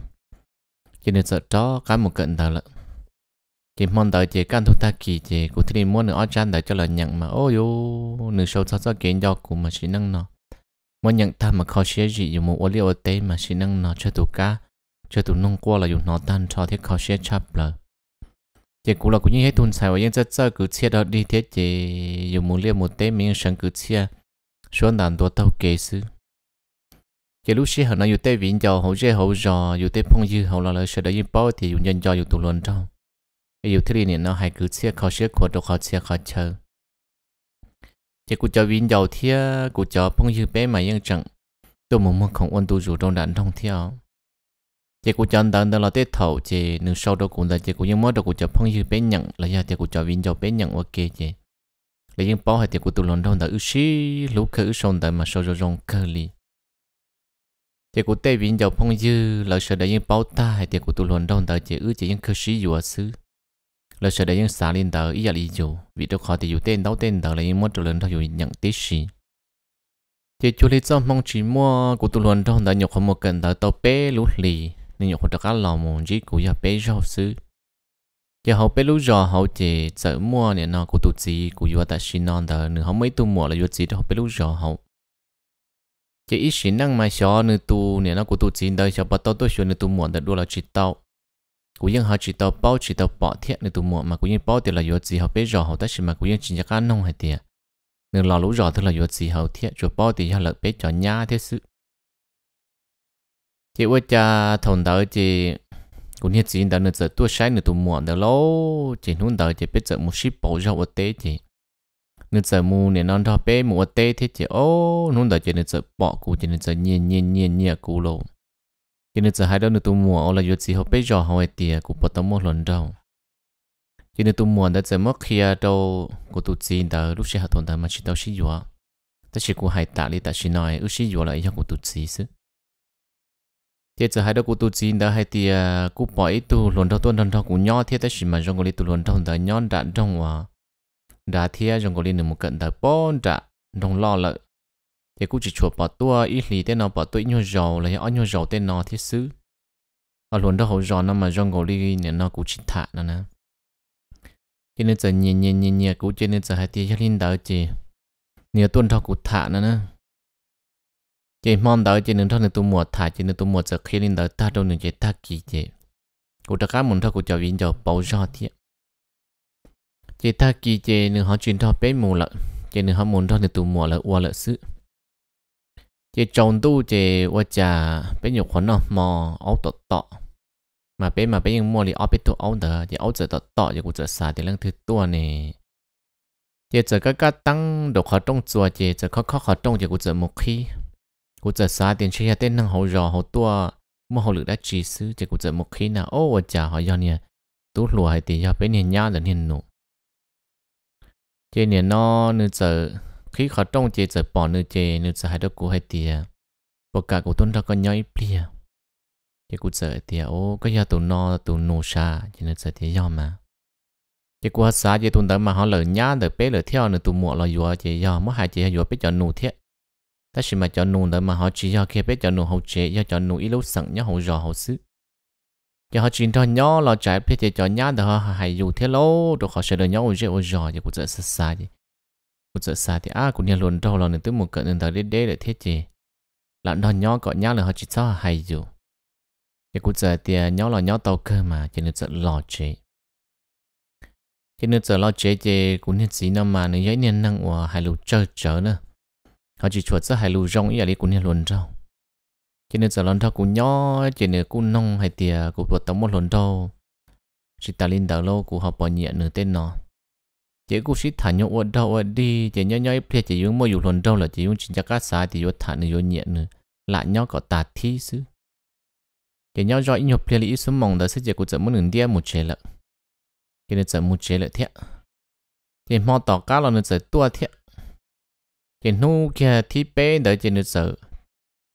cho nên sợ đó cái một cận thờ lợn chị mong đợi chỉ căn thu ta kỳ chỉ của thiên muốn nữa chăn đợi cho là nhận mà ôi yo nửa sâu sau sau kiến do của mà chị năng nọ muốn nhận ta mà khó xé gì dùng một ô liu tế mà chị năng nọ cho tụ cá cho tụ nông qua là dùng nó tan cho thiết khó xé chắp lờ chỉ cũng là cũng như hết tuần xài và những chất sơ cứ chia đó đi thiết chỉ dùng một liu một tế miếng sẵn cứ chia số đàn đồ tàu kế sư cái lúc xưa họ nói tê vĩnh giàu hậu dễ hậu giò dù tê phong dư hậu là lời sẽ đấy bao thì dù nhân giò dù tụ luận trong dù thế này nó hay cứ xia khó xia khó đồ khó xia khó chờ cái cụ cho vĩnh giàu thia cụ cho phong dư bé mà yên chẳng tôi muốn muốn không ôn tu dù trong đàn trong theo cái cụ cho đàn đó là tê thầu chỉ nửa sau đó cũng là cái cụ những món đó cụ cho phong dư bé nhận là giờ chỉ cụ cho vĩnh giàu bé nhận ok chỉ lấy những bao hay tiền của tụi lồn đông đã ưu sĩ lũ khởi ưu sông tại mà sâu rồi rong khởi li thì của tây vĩnh dầu phong dư là sợ để những bao ta hay tiền của tụi lồn đông đã chỉ ưu chỉ những khởi xí dùa xứ là sợ để những xả lên tờ ý giả lý dù vì đâu khó thì dù tên đâu tên tờ là những món tụ lồn đâu dù nhận tí xí thì chú lý cho mong chỉ mua của tụi lồn đông đã nhục không một cần tờ tàu bé lũ lì nên nhục không được các lò mồm chỉ của nhà bé rau sư giờ hậu bé lú rò hậu chỉ sợ mua nè nó của tụt gì của vua ta xin non thờ nửa không mấy tu mua là vua gì đó hậu bé lú rò hậu chỉ ít xin năng mà xó nửa tu nè nó của tụt gì đời xó bắt tao tôi xưa nửa tu mua được đua là chỉ tao của yên họ chỉ tao bao chỉ tao bỏ thiệt nửa tu mua mà của yên bao tiền là vua gì hậu bé rò hậu ta xin mà của yên chỉ chắc ăn nông hay tiền nửa lò lú rò tức là vua gì hậu thiệt chỗ bao tiền họ lợi bé cho nhá thế sự chỉ qua cha thằng đó chỉ cũng như chỉ đàn giờ tua sai nữa tụ muộn đó lô chỉ muốn đợi chỉ biết giờ một ship bảo cho một tế chỉ nữa giờ mù nè non đó bé một tế thế chỉ ô muốn đợi chỉ nữa giờ bỏ cụ chỉ nữa giờ nhẹ nhẹ nhẹ nhẹ cụ lô chỉ nữa giờ hai đó nữa tụ muộn là giờ chỉ họ bé cho họ một tiề cụ bắt tao một lần đâu chỉ nữa tụ muộn đó giờ mất kia à đâu cụ tụ chỉ đó lúc sẽ học thuần đó mà chỉ đâu chỉ vừa ta chỉ cụ hai tạ đi ta chỉ nói ước chỉ vừa là ý học cụ tụ chỉ xứ thế giờ hai đứa cô tu chín đã hai thì à, cô bỏ ít tu luận đâu tuần đâu cũng nhỏ thế ta chỉ mà trong cái tu luận đâu đó nhỏ đã trong à đã thế trong cái nửa một cận đã bón đã trong lo lợi thì cô chỉ chùa bỏ tua ít lì tên nó bỏ tua nhau giàu là ở nhau giàu tên nó thiết xứ ở luận đâu hậu giàu nó mà trong cái nửa nó cũng chỉ thả nó nè cho nên giờ nhẹ nhẹ nhẹ nhẹ cũng cho nên giờ hai thì cho linh đạo chỉ nửa tuần đâu cũng thả nó nè chị mong đợi chị nên thôi nên tôi mua thả chị nên tôi mua giờ khi lên đợi ta đâu nên chị ta kỳ chị cụ ta cá muốn thôi cụ cho viên cho bảo rõ thì chị ta kỳ chị nên họ chuyển thôi bé mù lợ chị nên họ muốn thôi nên tôi mua lợ qua lợ sự chị chồng tu chị qua trà bé nhục khoản nó mò áo tọt tọ mà bé mà bé nhưng mua thì áo bé tu áo đờ chị áo giờ tọt tọ chị cụ giờ xả thì lăng thứ tua này chị giờ các các tăng đồ khó trong chùa chị giờ khó khó khó trong chị cụ giờ một khi cụ giờ xa tiền chơi tên năng hậu rò hậu tua mua hậu lực đã chỉ xứ chỉ cụ giờ một khi nào ô chả họ do nè tú lùa hay thì do bên nền nhau là nền nụ chơi nền nó nửa giờ khi khó trong chơi giờ bỏ nửa chơi nửa giờ hai đứa cụ hay thì bộ cả cụ tuân ra con nhói plea chỉ cụ giờ thì ô có nhà tù no tù nô xa chỉ nửa giờ thì do mà chỉ qua xa chỉ tuần tới mà họ lỡ nhá được bé lỡ theo nữa tù muộn lo vừa chỉ do mỗi hai chỉ vừa biết cho nụ thiệt ta chỉ mà cho nụ đó mà họ chỉ cho kia biết cho nụ hậu chế cho cho nuôi ít lúc sẵn nhớ hậu rõ hậu sức cho họ chỉ cho nhớ là trái biết thì cho nhá đó họ hay dù thế lâu rồi họ sẽ được nhớ hậu chế hậu rõ thì cũng rất xa xa chứ cũng rất xa thì à cũng nhiều luôn đâu là nên tới một cận nên thời đến đây để thế chứ là nó nhớ có nhá là họ chỉ cho hay dù thì cũng giờ thì nhớ là nhớ tàu cơ mà cho nên rất lo chế cho nên giờ lo chế thì cũng nên gì nó mà nó dễ nên năng của hai lũ chơi chở nữa họ chỉ chuột rất hài lù rong ý ali cũng nên luồn đâu, cho nên giờ lần thao cũng nhỏ cho nên cũng nong hay tiề cũng vượt tống một lần đâu chỉ ta lên đảo lâu cũng học bỏ nhẹ nửa tên nó chỉ cũng chỉ thả nhau ở đâu ở đi chỉ nhau nhau ít chỉ dùng mỗi dùng lần đâu là chỉ dùng chỉ cho cá xa thì dùng thả nửa dùng nhẹ nửa lại nhau có tạt thi chứ, chỉ nhau rồi nhiều plia lý số mong đó sẽ chỉ cũng chỉ muốn nửa đĩa một chế lợ cho nên chỉ một chế lợ thiệt thì mò tỏ cá là nửa chỉ tua thiệt chỉ nu kia thì bé đỡ chỉ nước sợ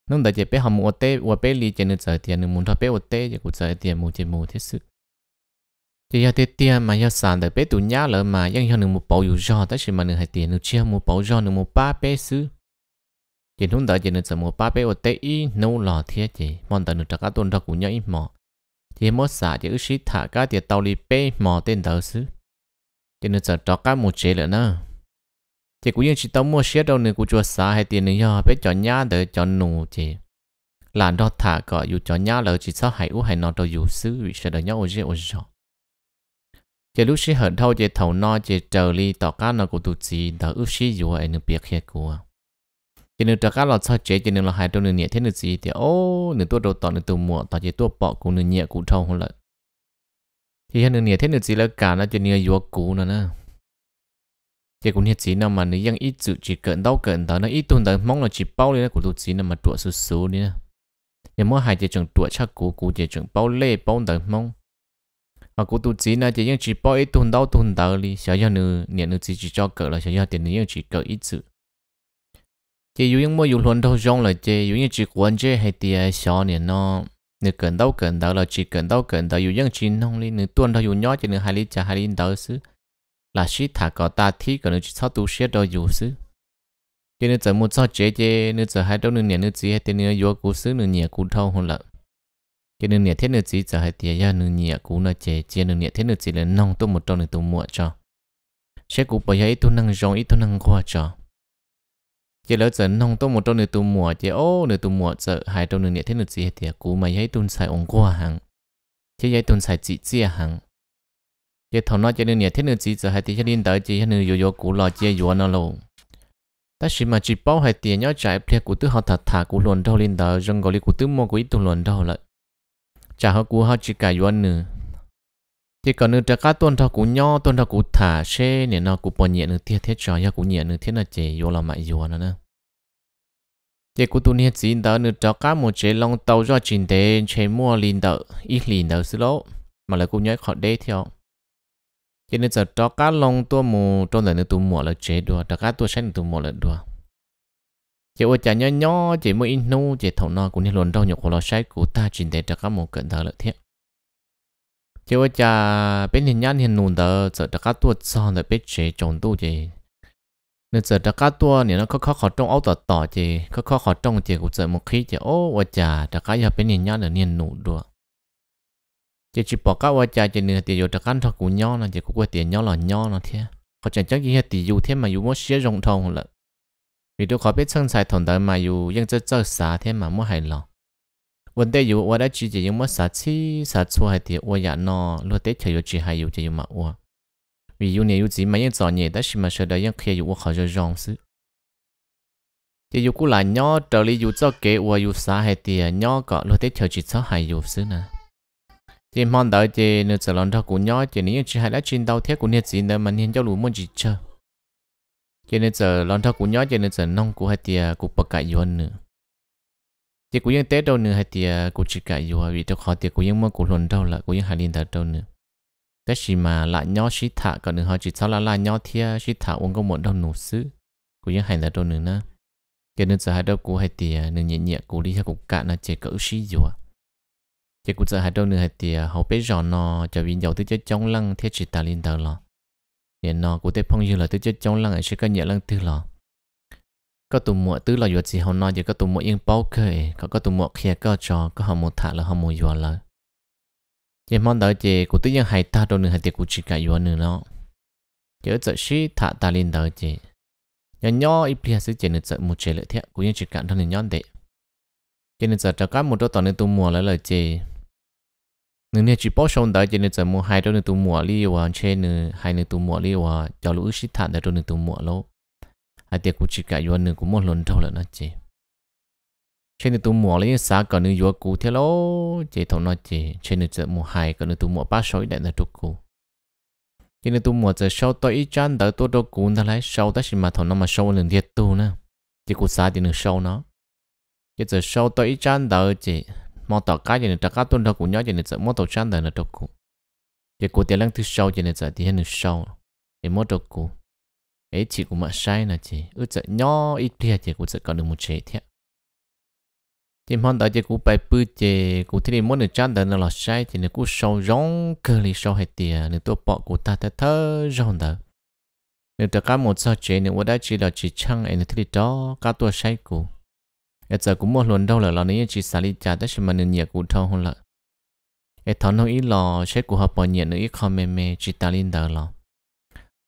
nông đỡ chỉ bé học một tê và bé li chỉ nước sợ thì nước muốn học bé một tê chỉ cũng sợ thì một chỉ một thế sự chỉ giờ tiết tiền mà giờ sản đỡ bé tụ nhá lỡ mà, mà ยัง giờ nước một bảo dù do tất sự mà nước hai tiền nước chia một bảo do nước một ba bé xứ chỉ nu đỡ chỉ nước sợ một ba bé một tê y nu lò thế chỉ mong đợi nước trả cả tuần ra cũng nhớ ít mỏ chỉ mất xả chỉ ước thả cả tiền tàu li bé mỏ tên đỡ xứ chỉ nước sợ trả cả một chế nữa nữa thì cũng như chỉ tao mua xe đâu nữa cũng chua xa hay tiền nữa biết cho nhá để cho nụ chứ là nó thả gọi dù cho nhá là chỉ sao hay u hay nó đâu dù xứ vì sẽ đỡ nhau ôi ôi rồi chỉ lúc xí hận thâu chỉ thầu no chỉ chờ ly tỏ cá nó cũng tụt gì đỡ ước xí dù ai nữa biết kia của chỉ nữa trở cá là sao chế chỉ nữa là hai đâu nữa nhẹ thế nữa gì thì ô nữa tôi đầu tỏ nữa tụi mua tỏ chỉ tôi bỏ cũng nữa nhẹ cũng thâu hơn lợn thì hơn nữa nhẹ thế nữa gì là cả nó chỉ nữa dù cũ nữa nè cái cũng nhiệt chỉ nào mà nếu yang ít chữ chỉ cần đau cần đó nó ít tuần tới mong là chỉ bao lên của tụt chỉ nào mà tụt số số đi nè nếu mỗi hai chỉ chừng tụt chắc cố cũ chỉ chừng bao lê bao tới mong mà của tụt chỉ nào chỉ yang chỉ bao ít tuần đau tuần tới đi sẽ cho nữ nhận nữ chỉ chỉ cho cỡ là sẽ cho tiền nữ yang chỉ cỡ ít chữ chỉ dụ yang mỗi dụ luôn đâu rong là chỉ dụ yang chỉ quan chế hay tiền sáng nè nó nếu cần đau cần đau là chỉ cần đau cần đau dụ yang chỉ nông đi nếu tuần đau dụ nhỏ chỉ nếu hai lít chả hai lít đau xứ là sĩ thả có ta thi còn nữa chỉ sao tu sĩ đâu dù xứ cho nên giờ muốn sao chế chế nữa giờ hai đâu nữa nhà nữa gì hay tiền nữa vô cú xứ nữa nhà cú thâu hôn lợn Khi nên nhà thế nữa gì giờ hai tiền ra nữa nhà cú nữa chế chế nữa nhà thế nữa gì là nong tu một trong nữa tu muộn cho sẽ cú bây giờ ít tu năng rong ít tu năng qua cho chỉ lỡ giờ nong tu một trong nữa tu muộn, chế ô nữa tu mua giờ hai đâu nữa nhà thế nữa gì hay tiền cú mà giấy tu sai ông qua hàng chế giấy tu sai chỉ chia hàng chế thằng nó chế nên nhà thế nên chỉ giờ hay thì chế nên tới chỉ nên yo yo cũ lò chơi yo nó luôn ta chỉ mà chỉ bảo hai tiền nhau chạy phe của tứ họ thật thà của luận đâu lên tới rừng gọi của tứ mua của ít tu luận đâu lại chả họ của họ chỉ cả yo nữa chỉ còn nữa trái cá tuần thao của nhau tuần thao của thả xe nên nó của bọn nhẹ nữa thiết thiết cho nhau của nhẹ nữa thiết là chơi yo là mại yo nó nữa chế của tu niệm chỉ tới nữa cho cá một chế long tàu do trình tế chế mua liền tới ít liền tới xí lỗ mà lại cũng nhớ khỏi đế theo cho nên giờ cho cá lông tua mù trong này tụ mùa là chế đùa cho cá tua xanh tụ mùa là đùa chỉ ôi chả nhỏ nhỏ chỉ mới in nu chỉ thầu nó cũng như luôn đâu nhục của lo sai của ta chỉ để cho cá một cận thờ là thiệt. chỉ ôi chả bên hiền nhãn hiền nùn tờ giờ cho cá tua son rồi biết chế chọn tu chỉ nên giờ cho cá tua này nó khó khó khó trong áo tỏ tỏ chỉ khó khó khó trong chỉ của giờ một khi chỉ ô ôi chả cho cá giờ bên hiền nhãn là hiền nụ đùa chỉ chỉ bỏ các vay trái chỉ nửa tiền rồi các anh thọ cũng nhau là chỉ có quay tiền nhau là nhau là thế họ chẳng chắc gì hết thì dù thế mà dù muốn xé rộng thông là vì tôi có biết sân xài thòng đó mà dù vẫn rất rất xa thế mà muốn hài lòng vấn đề dù tôi đã chỉ chỉ muốn xả chi xả chua hay thì tôi nhận nó lúc đấy chỉ chỉ hay dùng chỉ mà tôi vì dù nhiều gì mà vẫn chọn nhẹ đó mà sợ đấy vẫn khi dù tôi khó cho rộng sự thì dù cũng là nhỏ trở lại dù cho kế tôi dù xả hay thì à, nhỏ có lúc đấy chỉ chỉ cho hay dùng sự nè chị mong đợi chị nửa giờ lần đầu cũng nhói chị nếu chị hay đã chín đau thiết cũng nhiệt gì nữa mà nên cho lũ muốn gì chờ chị nửa giờ lần đầu cũng nhói chị nửa giờ nông cũng hay thì cũng bật cãi nhau nữa chị cũng ยัง tết đâu nữa hay thì cũng chỉ cãi nhau vì tôi khó thì cũng ยัง mong cũng lần đầu là cũng ยัง hay liên thật đầu nữa cái gì mà lại nhó xí thả còn nữa họ chỉ sau là lại nhó thia xí thả uống có một đâu nổ xứ hai là đầu nữa nè cái nửa giờ hai đầu cũng hai thì nửa nhẹ nhẹ cũng đi theo cũng cả là chỉ cỡ xí rồi chỉ cũng giờ hai đôi nửa hai thì à, hậu bé giò nó cho viên dầu tới chết trong lăng thiết chỉ ta lên đầu lò hiện nó cũng tới phong như là tới chết trong lăng ấy sẽ có nhẹ lăng tư lò có tụ mùa tứ là vừa chỉ hậu nó chỉ có tụ mùa yên bao khởi có có tụ mùa kia có trò có hậu một thả là hậu một vừa là chỉ mong đợi chỉ cũng tới dân hai ta đôi nửa hai thì cũng chỉ cả vừa nửa nó chỉ ở chợ xí thả ta lên đầu chỉ nhỏ nhỏ ít bia sẽ chỉ được chợ một chế lợi thiệt cũng như chỉ cả thân nhỏ đệ chỉ được chợ cho các một đôi tuần nên tụ mùa lấy lời chỉ nên nè chỉ bảo xong đấy cho nên giờ mua hai đôi nè tụ mua li và trên nè hai nè tụ mua li và cho lũ xịt thản đấy đôi nè tụ mua lâu hai tiệc cũng chỉ cả yuan nè cũng một lần đầu là nó chị trên nè tụ mua li xả cả nè yuan cũ thế lâu chị thằng nó chị trên nè giờ mua hai cả nè tụ mua ba sáu đấy là tụ cũ cho nên tụ mua giờ sau tôi ít chán đấy tôi đâu cũ nó sau đó thì mà thằng nó mà sau lần thiệt tụ nè chị cũng xả thì nè sau nó giờ sau tôi ít chán chị mò tỏ cá gì nữa tỏ cá tuân đầu cũng nhớ gì nữa mò tỏ chăn đời nữa đâu cũng cái cô tiền lăng thứ sau gì nữa thì hết sau thì mò đâu cũng ấy chỉ cũng mà sai là chị ước chợ nhỏ ít thì chị cũng chợ còn được một chế thiệt. thì mòn tỏ chị cũng bài bự chị cũng thấy mò nữa chăn đời nó là sai thì nữa cũng sau rong cơ lì sau hết tiền nữa tôi bỏ cô ta thế thơ rong đời nếu tất cả một sao chế nếu đã chỉ là chỉ chăng ấy thì đó cả tôi sai cũng ít giờ cũng một lần đâu là lo nấy chỉ xả đi trả tất mà nên nhẹ cụ thâu hơn là ít thằng nó ít lo xét của họ bỏ nhẹ nữa ít không mềm mềm chỉ ta linh đờ lo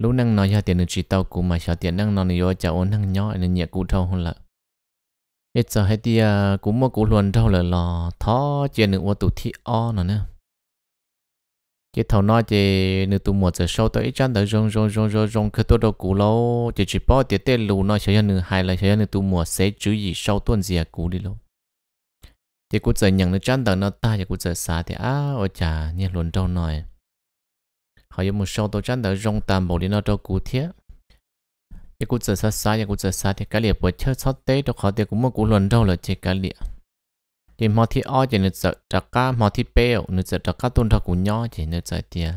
lúc năng nói ra tiền nữa chỉ tao cũng mà sợ tiền năng nó nữa chả ổn năng nhỏ nên nhẹ cụ thâu hơn là ít giờ hết thì à, cũng một cụ lần đâu là lo thó chuyện nữa tụt thi o nữa nè chỉ thầu nói chỉ nửa tụ một giờ sau tới chân tới rong rong rong rong rong khi tôi đâu cú lâu chỉ chỉ bỏ tiệt tên lù nói chơi nửa hai là chơi nửa tụ một sẽ chú ý sau tuần gì à cú đi lâu thì cũng giờ nhận nửa chân tới nó ta thì cũng giờ xả thì à ở chà nhẹ luôn đâu nói họ dùng một sau tôi chân tới rong tạm bộ đi nó đâu cú thế thì cũng giờ xả xả thì cũng giờ xả thì cái liệp bộ chơi sót tết đâu khó thì cũng một cú luôn đâu là chỉ cái liệp thì mò thì o chỉ nên sợ trắc cá mò thì bèo nên sợ trắc cá tuôn ra cũng nhỏ chỉ nên sợ tiệt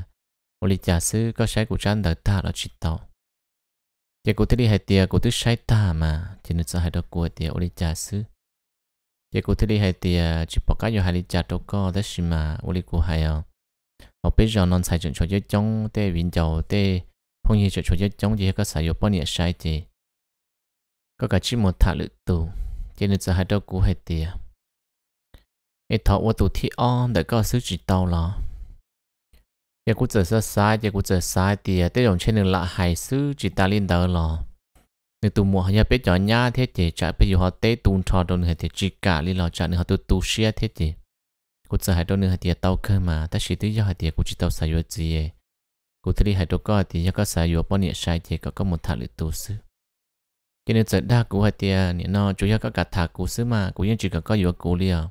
ô lý giả sư có sai của chân đời ta là chỉ tao chỉ cụ thể đi hay tiệt cụ thứ sai ta mà chỉ nên sợ hai được của tiệt ô lý giả sư chỉ cụ thể đi hay tiệt chỉ bỏ cá vô hay lý giả đâu có thế gì mà ô lý cụ hay à ở bây giờ non sai chuyện cho giới chống tê viện giàu tê phong như chuyện cho giới chống gì có sai vô bao nhiêu sai gì có cả chỉ một thả lự tù chỉ nên sợ hai đâu cụ hay tiệt ai thọ ô tụ thi on để có sự chỉ tàu là giờ cũng chờ sai giờ cũng chờ sai thì à, tới dòng trên là hải sư chỉ ta lên đó là nếu mua nhà biết chọn nhà thế thì trả bây giờ họ tế tụ trò đồ nữa thì chỉ cả lên là trả nữa họ tụ tụ xe thế thì cũng nữa thì à, tàu cơ mà ta chỉ tới giờ thì à, cũng chỉ tàu sai rồi gì cũng thấy hải đồ có thì giờ có sai rồi bao nhiêu sai thì có có một thằng lựa tụ sư cho giờ đa cũng hải thì nó chủ yếu có cả thằng cũng sư mà cũng như chỉ có có yếu cũng liền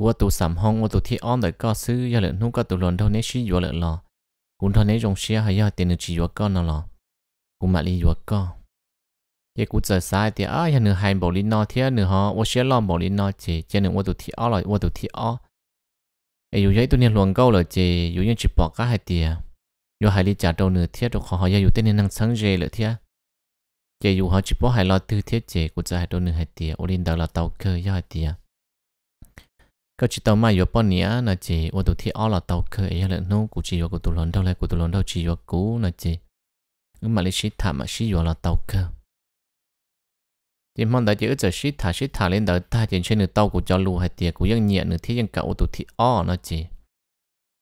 của tụ sắm hông của tụ thi on đời có sư giờ lượng nung có tụ luận đâu nấy xí vừa lượng lò cũng thôi nấy dùng xia hay giờ tiền được chỉ vừa con nào lò cũng mà đi vừa con giờ cũng giờ sai thì à giờ nửa hai bộ lý nó thì nửa họ 我写了 bộ lý nó chỉ chỉ nửa 我都提 o 了我都提 o 哎有些都念乱搞了只有些只报价还低啊有海里假到 nửa thì 都好好也有点能撑热了 thì chỉ 有好只报还老多 thì 只估计还到 nửa 还低我领导了到客也还低啊ก็จิตเอามาอยู่ปนเนี้ยนะจีว่าตัวที่อ้อเราเตาเคยอะไรนู้กูจีว่ากูตุลนเท่าไรกูตุลนเท่าจีว่ากูนะจีมาลิชิตถามชิอยู่เราเตาเคยจีมันแต่จีเออจะชิตถาชิตถาเล่นแต่ถ้าจีเช่นเนื้อเตากูจะรู้ให้เตียกูยังเหนียเนื้อที่ยังเก่าตัวที่อ้อนะจี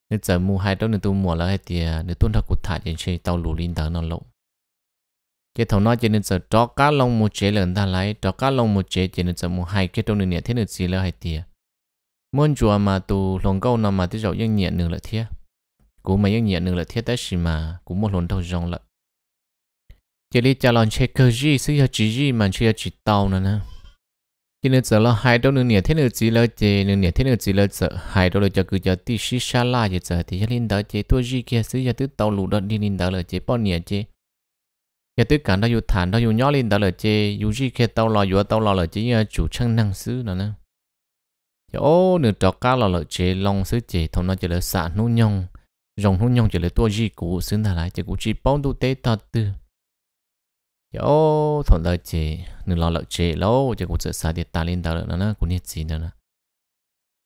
เนื้อจะมูให้ตัวเนื้อตัวหมวแล้วให้เตียเนื้อต้นถ้ากูถ่ายจีเช่นเตาลูลินแต่นั่นลง cái thầu nói cho nên giờ cho cá lông một chế lần ta lấy cho cá lông một chế cho nên giờ mua hai cái trong nền thế nên xí là hai tia môn chùa mà tu lòng câu nào mà tí dầu yên nhẹ nửa là thiết cú mà yên nhẹ nửa là thiết tới xì mà cú một lòng đầu dòng lợn chỉ đi trả lòng chế cơ gì sự hợp chỉ gì mà chưa chỉ tàu nữa nè chỉ nên giờ lo hai đôi nửa nhẹ thế nửa chỉ lo chế nửa nhẹ thế nửa chỉ lo sợ hai đôi lo cho cứ cho tí xí xa la chế giờ thì linh đó chế tôi gì kia sự hợp tứ tàu lù đó đi linh đó là chế bao nhẹ chế giờ tứ cảm đó yêu thản đó yêu nhỏ linh đó là chế yêu gì kia tàu lo yêu tàu lo là chế chủ chân năng xứ nữa nè yo nửa trọ cá là lợi chế long sứ chế thằng nó chỉ là xả nu nhong rồng nu nhong chỉ là tua gì cũ xứ thà lại chỉ cũ chỉ bao tu tế ta tư yo thằng lợi chế nửa lo lợi chế lâu chỉ cũ chỉ xả địa ta lên ta nữa nó cũng nhiệt gì nữa nè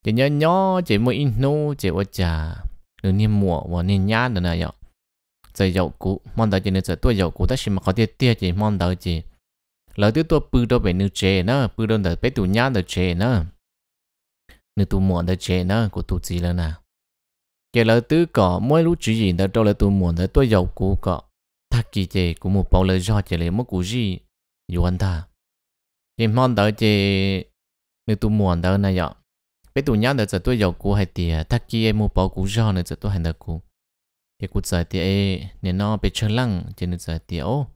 chỉ nhớ nhớ chỉ mới in nu chỉ ở trà nửa niên mùa và niên nhá nữa nè yo giờ dầu cũ mong đợi chỉ nửa giờ tua dầu cũ ta chỉ mà có tiết tiết chỉ mong đợi chỉ lỡ tiêu tua bự đâu về nửa chế nữa bự đâu đợi bé tụ nhá đợi chế nữa nếu tụi muộn đã chế nó của tụi gì là nào giờ là tứ cọ mỗi lúc chỉ gì đã đâu là tụi muộn đã tôi giàu cũ cọ thắc kỳ chế của một bao lời do chế lấy một cú gì dù anh ta chỉ mong đợi chế nếu tụi muộn đã này vậy Bây tụi nhau đã giờ tôi giàu cũ hay tiền thắc kỳ em một bao cú do nữa giờ tôi hành được cú. thì cú giải thì nên nó bị chơi lăng chỉ nên giờ thì ô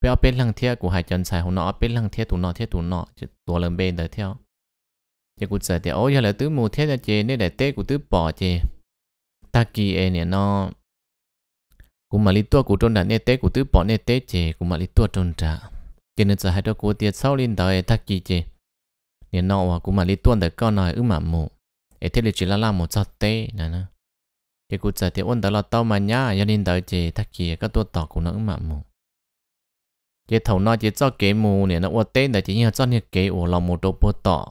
bé ở bên lăng theo của hai chân xài hôm nọ bên lăng theo tụ nọ theo tụ nọ, chỉ tụi lần bên đợi theo giờ cụ sợ thì ôi giờ là tứ mù thế ra chê nên để tê của tứ bỏ chê ta kỳ e nè nó cũng mà lý tua của trôn đã nên tê của tứ bỏ nên tê chê cũng mà lý tua trôn trả cho nên giờ hai đứa cô tiệt sau lên đời ta kỳ chê nè nó và cũng mà lý tua được con nói ư mà mù e thế là chỉ là làm một sao tê nè nó cái cụ sợ thì ôn đó là tao mà nhá gia đình đời chê ta kỳ e, các tua tỏ của nó ư mà mù cái thầu nó chế cho kế mù nè nó ô tê đời chỉ như cho nè kế ổ lòng một đồ bố tỏ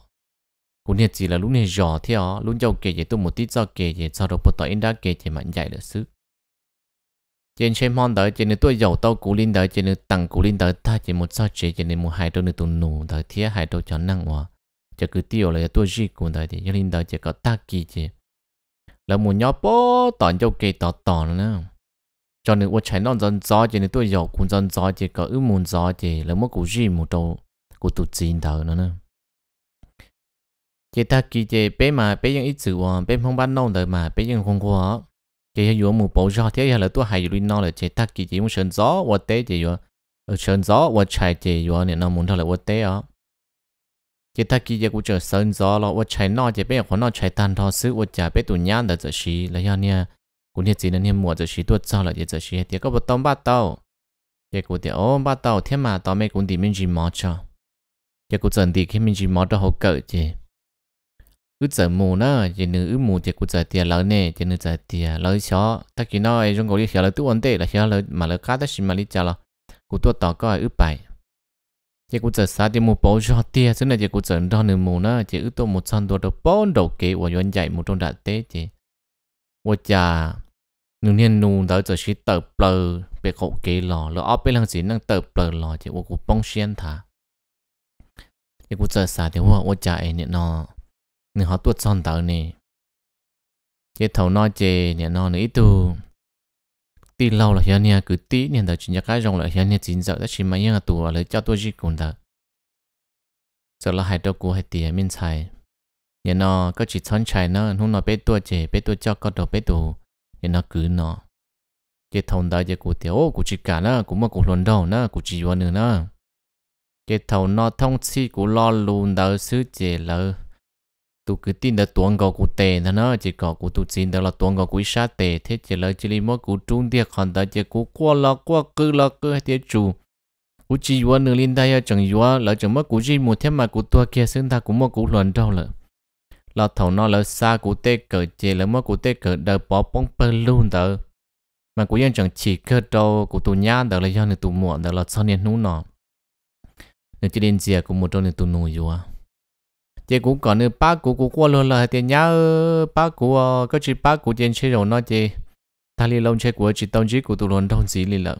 cũng như chỉ là lúc này giỏ theo lúc giàu kể gì tôi một tí do kể gì sau đó bắt đầu in đã kể gì mạnh dạy được sức trên xem mon đời trên nữa tôi giàu tao cú linh đời trên nữa tặng cú linh đời ta chỉ một sao chế trên nữa một hai đôi nữa tụi nổ đời thế hai đôi cho năng hòa chỉ cứ tiêu là tôi gì cũng đời thì linh đời chỉ có ta kỳ chứ là một nhóc bố tòn giàu kể tỏ tỏ nữa cho nên tôi chạy non dân gió trên nữa tôi giàu cũng dân gió chỉ có ước muốn gió chỉ là một cú gì một đầu cú tụt gì đó nữa chỉ ta kỳ chế bé mà bé ยัง ít chữ à bé không bán nông đời mà những không có chỉ là vừa một bộ do thế là tôi hay luôn nói là chỉ ta kỳ chế muốn sơn gió và té chỉ vừa sơn gió và chạy chỉ vừa nên nó muốn thôi là và tế á chỉ ta kỳ chế cũng chờ sơn gió là và chạy nó chỉ bé còn nó chạy tan thôi xứ và chả bé tụi nhãn là giờ xí là do nè cũng như chỉ là nè mùa giờ xí tuột sau là giờ xí thì có một tôm ba tàu chỉ cũng thì ôm ba tàu thế mà tao mới cũng thì mình chỉ mò cho chỉ cũng dần thì khi mình chỉ mò cho hậu cỡ chứ ước giờ mù nó nữa ước mù thì cứ giờ tiền lỡ nè chỉ nữa giờ tiền lỡ xó ta chỉ nói trong gọi đi xó lỡ tu ổn tệ là xó lỡ mà lỡ cá ta xin mà đi chả là, cứ tu tao có ước bài chỉ cứ giờ sao thì mù bỏ cho tiền xí này chỉ cứ giờ đó nữ mù nó chỉ ước tu một trăm đô đầu bốn đầu kế và yon dạy một trong đại thế. chỉ và chả nữ nhân nụ đó giờ chỉ tờ bờ bị khổ kế lò lỡ ốp bên lăng gì năng tờ bờ lò chỉ và cứ bông xiên thả chỉ cứ giờ sao thì hoa và chả ấy nè nó nên họ tuột son tờ nè chế thầu nói chê nè nó nữa ít tu tí lâu là hiện nè cứ tí nè tờ chuyện cái rong là hiện nè chính giờ đã chỉ mấy nhà tù là cho tôi chỉ cùng tờ giờ là hai đầu của hai tiền miên xài nè nó có chỉ son xài nó không nó bé tua chê bé tua cho có đầu bé tu nè nó cứ nó chế thầu đó chế cụ tiểu cụ chỉ cả nó cũng mà cụ luận đầu nó cụ chỉ vào nữa nó thầu nó thông chi cụ lo luôn đầu sứ chế lợi tu cứ tin là tuân gò cụ tệ nó nó chỉ gò cụ tu tin đó là tuân gò cụ sa tệ thế chỉ là chỉ là mỗi cụ trung địa còn đã chỉ cụ qua là qua cứ là cứ hay thế chủ cụ chỉ vừa nửa linh đây chẳng vừa là chẳng mất cụ chỉ một thế mà cụ tua kia sinh ta cũng mất cụ luận đâu là là thầu nó là xa cụ tê cỡ chỉ là mất cụ tê cỡ đời bỏ bóng bơ luôn đó mà cụ yên chẳng chỉ cơ đâu cụ tu nhá đó là do người tu muộn đó là sau niên nú nọ nên chỉ đến gì cũng một trong người tu nụ vừa chị cũng còn nữa ba cũ cũng qua luôn là tiền nhá ba cũ có chỉ ba cũ tiền chơi rồi nó chị ta li lông chơi của chị tông chỉ của tụi luôn đông gì li lợn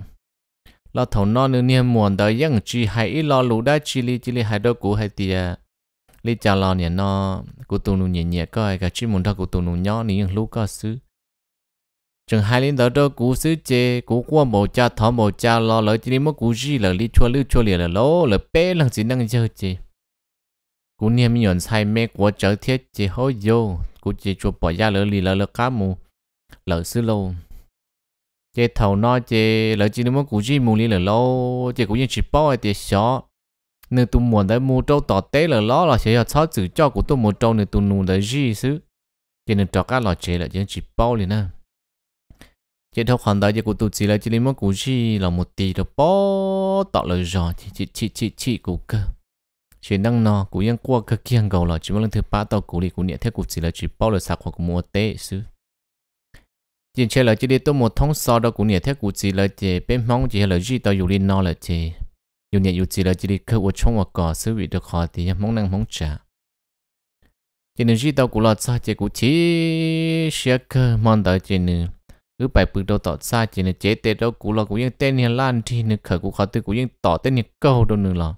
lo thầu nó nữa niêm muộn đời dân chỉ hãy ít lo lũ đã chỉ li chỉ li hai đôi cũ hai tiền li chả lo nhà nó của tụi nó nhẹ nhẹ coi cái chị muốn đâu của tụi nó nhỏ níu lũ có xứ chừng hai linh đầu đó cú xứ chê cú qua bộ cha thọ bộ cha lo lỡ chỉ li mất cú gì lỡ li chua lư chua lìa lỡ lỡ bé lần gì năng chơi chê cú niêm nhọn sai mẹ của trở thiết chỉ hối vô cú chỉ chụp bỏ ra lỡ lì lỡ lỡ cá mù lỡ xứ lâu chế thầu nó chế lỡ chỉ nếu muốn cú gì mù lì lỡ lâu chế cú nhiên chỉ bỏ ở tiền xó nếu tụi muộn tới mua trâu tỏ tế lỡ ló là sẽ cho sáu chữ cho cú tụi mua trâu nếu tụi nụ tới gì xứ chế nên cho cá lò chế là chế chỉ bỏ liền nè chế thầu khoản đó chế cú tụi chỉ là chỉ nếu muốn cú gì là một tỷ rồi bỏ tỏ lỡ rõ chỉ chỉ chỉ chỉ cú cơ chỉ đang nó cũng yên qua các kia gầu là chỉ muốn thứ ba tàu cũng đi cũng nhẹ thấy cục chỉ là chỉ bao là sạc hoặc mua tê xứ chỉ chơi là chỉ đi tôi một thông so đó cũng nhẹ thấy cục chỉ là chỉ bên mong chỉ là gì tàu dùng đi nó là chỉ dùng nhẹ dùng chỉ là chỉ đi khâu ở trong hoặc cỏ xứ vị được khó thì mong năng mong trả chỉ nên gì tàu cũng là sao chỉ cũng chỉ sẽ cơ mong đợi chỉ nữa cứ bài bự đâu tọt xa chỉ nên chế tê đâu cũng là cũng yên tên hiền lan thì nữa khởi cũng khó từ cũng yên tỏ tên hiền câu đâu nữa là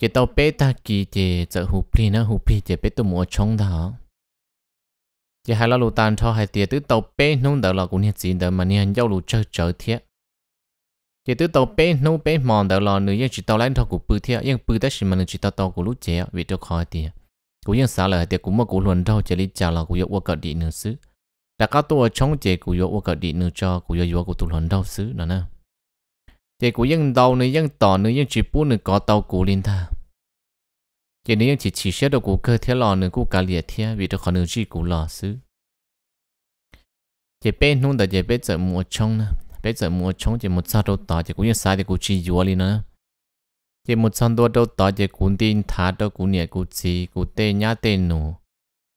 cái tàu bé ta kỳ thì giờ hụp pli nó hụp pli thì bé tụi mua chong đó cái hai lá lù tàn cho hai tiệt tứ tàu bé nung đỡ là cũng nhiệt gì đỡ mà nhiệt giao lù chơi chơi thiệt cái tứ tàu bé nung bé mòn đỡ là nữa chỉ tàu lãnh thọ của bự thiệt nhưng bự đó xí mà chỉ tàu tàu của lũ trẻ vì cho khỏi tiệt cũng nhưng xả lại thì cũng mà cũng luận đâu chỉ lý trả là cũng yêu qua đi nữa xứ đã các tụi chống chỉ cũng yêu qua địa nữa cho cũng yêu yêu của tụi luận đâu xứ nữa nè thì cũng dân đầu nữa dân tỏ nữa dân chỉ bún nữa có tàu cũ lên ta chỉ nếu chỉ chỉ xét được cũ cơ thế lò nữa cũ cả liệt thế vì được khó nữa chỉ cũ lò xứ chỉ bé nung đã chỉ bé giờ mua chong, nè bây giờ mua chong, chỉ một sao đâu tỏ chỉ cũng như sai thì cũng chỉ dùa lên nữa chỉ một sao đâu đâu tỏ chỉ cũng tin thả đâu cũng nhẹ cũng chỉ cũng tê nhá tê nổ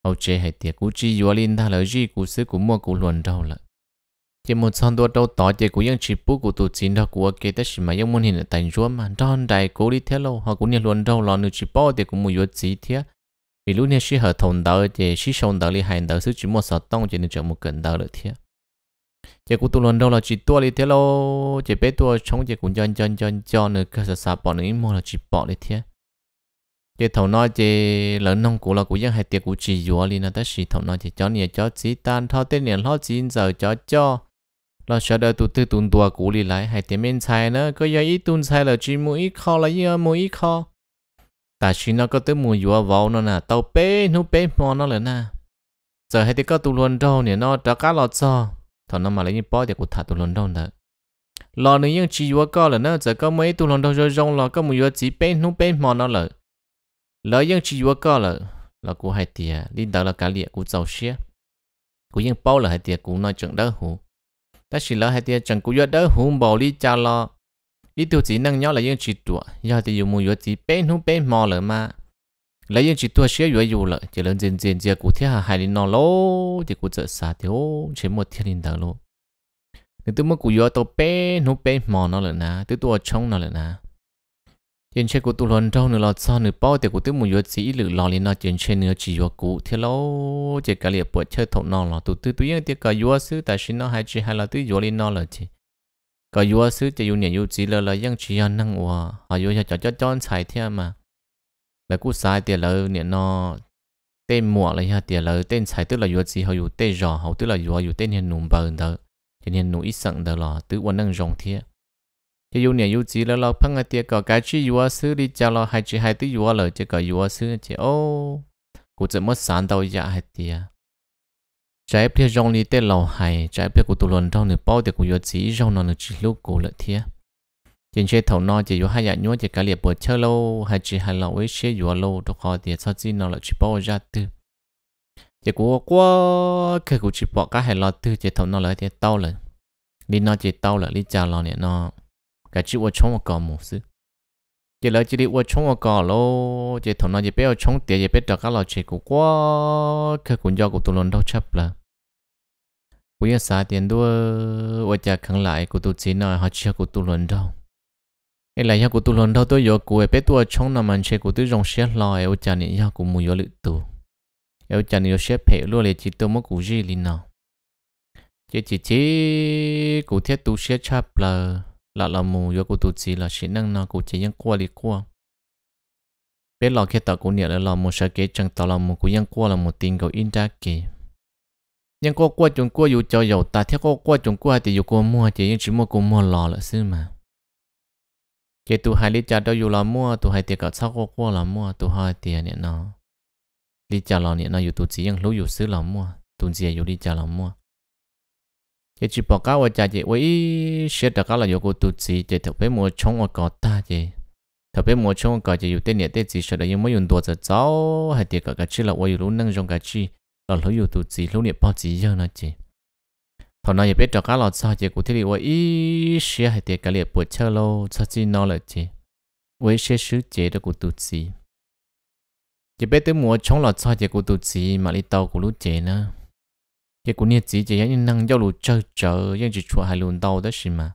ông chế hay tiệt cũng chỉ dùa lên ta là gì cũng xứ cũng mua cũng luồn đâu lại chỉ một son đua đầu tỏ chỉ của những chỉ bút của tổ chín đó của cái tất mà những môn hình tại chúa mà đòn đại cố đi theo, lâu họ cũng nhận luôn đâu lò nữ chỉ bao thì cũng một yếu chỉ thế vì lúc này sĩ hợp thông đó chỉ sĩ sông đó li hành đó sứ chỉ một sọt tông chỉ nên chọn một cần đó được thế chỉ cũng tổ luôn đâu là chỉ tua đi theo, lâu chỉ bé tua chống chỉ cũng chọn chọn chọn chọn nữa cơ sở sạp bỏ nữa mua là chỉ bỏ đi thế chỉ thầu nói chỉ lớn nông cụ là cũng vẫn hay tiệc của chỉ dùa li nó tất sĩ thầu nói chỉ cho nhiều cho chỉ tan thao tên nhiều lo chín giờ cho cho เราชอดตัวตื้อตุนตัวกูลีไหลให้เต็มเป็นชายนะก็ยังอีตุนชายเลยจีมูอีคอละยังมูอีคอแต่ชินก็ตื้อมูอยู่ว่าวนั่นน่ะเต้าเป้นูเป้มอนั่นเลยนะจะให้ที่ก็ตุลวนดองเนี่ยนอจะก้าหลอดซอถอนน้ำมาเลยยี่ป้อเดี๋ยวกูถ่าตุลวนดองเถอะรอหนึ่งยังจีอยู่ก็เลยนะจะก็ไม่ตุลวนดองจะยงรอก็มูอยู่จีเป้นูเป้มอนั่นเลยแล้วยังจีอยู่ก็เลยเรากูให้เตียลินเดอร์เราการเลียกูเจ้าเชี่ยกูยังเป้าเลยให้เตียกูน้อยจังเด้อหู ta chỉ là hai tia chẳng cú yết đỡ hùng bò lý cha lo lý tiêu chỉ năng nhau là những chỉ tuổi giờ thì dùng mù yết chỉ bên hùng bên mò lỡ mà lấy những chỉ tuổi xíu yết dù lỡ chỉ lớn dần dần giờ cú thiết hà hai lý nó lô thì cú trợ xả thì ô chỉ một thiên linh đó lô nếu tôi muốn cú yết tàu bên hùng bên mò nó lỡ nà tôi tôi trông nó lỡ nà hiện chơi của tụ lần trâu nữa là sao nữa bao thì của tôi muốn yuột sĩ lử lò lên nó chuyện chơi nửa chỉ yuột cũ thế lâu chỉ cả liệp bột chơi thầu nó là tụi tôi tôi yên tiếc cả yuột sứ tại xin nó hay chỉ hay là tôi yuột lên nó là chỉ cả yuột sứ chỉ dùng nhẹ yuột chỉ là là yên chỉ ăn năng hòa họ yuột cho cho cho xài thế mà là cú xài tiền là nhẹ nó tên mùa là ha tiền là tên xài tức là yuột gì họ yuột tên rõ họ tức là yuột yuột tên hiện nụ bờ đó hiện nụ ít sẵn đó là tứ quan năng rộng thiệt giờ yêu nè yêu gì là lo phăng cái tiệt cái chi yêu sư đi cho lo hai chi hai tí yêu lời chỉ cả yêu sư chỉ ô cụ chỉ mất sản đâu ya hai tiệt trái phía trong đi tết lầu hai, trái phía của tụ luận trong nửa bao thì của yêu gì trong nó nửa chỉ lúc của lợi thiệt trên xe thầu nó chỉ yêu hai dạng nhúa chỉ cả liệp bữa chơi lâu hai chỉ hai lâu với xe yêu lâu đâu khó tiệt sao chi nó là chỉ bao ra từ chỉ của quá cái của chỉ bỏ cả hai lo từ chỉ thầu nó là thì tao lại đi nó chỉ tao lại đi chào lo nè nó cái chữ ô chống ô cò mù sư chỉ là chỉ đi ô chống ô cò lô chỉ thằng nó chỉ biết ô chống tiền chỉ biết đặt các lò chỉ của quá cái cuốn do của tôi luôn đâu chấp là cũng như sao tiền đua ô cha khẳng lại của tôi chỉ nói họ chưa của tôi luôn đâu cái là do của tôi luôn đâu tôi do của biết tôi chống nằm ăn chơi của tôi rong lò, lòi ô cha này do của mù do lự tù ô cha này do xe phe luôn để chỉ tôi mất cú gì liền nào chỉ chỉ chỉ cụ thiết tu xe chắp là là là mù do cô tu chỉ là sĩ năng nó cô chỉ những qua đi qua bé lò khi tao cô nhớ là lò mù sợ kế chẳng tàu là mù cô nhân qua là một tiền cầu in ra kì nhân qua qua chúng qua dù cho giàu ta theo qua qua chúng qua thì dù cô mua chỉ những chỉ mua cô mua lò là xứ mà chỉ tụ hai lý cha đâu dù là mua tụ hai tiền cả sau qua qua là mua tụ hai tiền này nó lý cha lò này nó dù tụ chỉ nhân lú dù xứ là mua tụ gì dù lý cha là mua giờ chỉ bỏ cao cha chị với xe đặc là yêu cô tu sĩ để thập bé mua chống ở cọ ta chị thập bé mua chống ở cọ chị yêu tên nhẹ tên gì sợ đấy nhưng dùng đồ chơi cháu hay tiệt cái cái chi là quay lũ năng dùng cái chi là lũ yêu tu sĩ lũ nhẹ bao chỉ giờ nó chị thằng nào này biết đặc là sao chị cũng thấy với xe hay tiệt cái liệt buổi chơi lâu sao chi nó là chị với xe sứ chế được của tu sĩ chỉ biết tới mua chống là sao chị của tu sĩ mà đi đâu của lũ chế nữa cái cũng như chỉ chỉ những năng giao lưu chơi chơi những chỉ chua hai luôn đó xí mà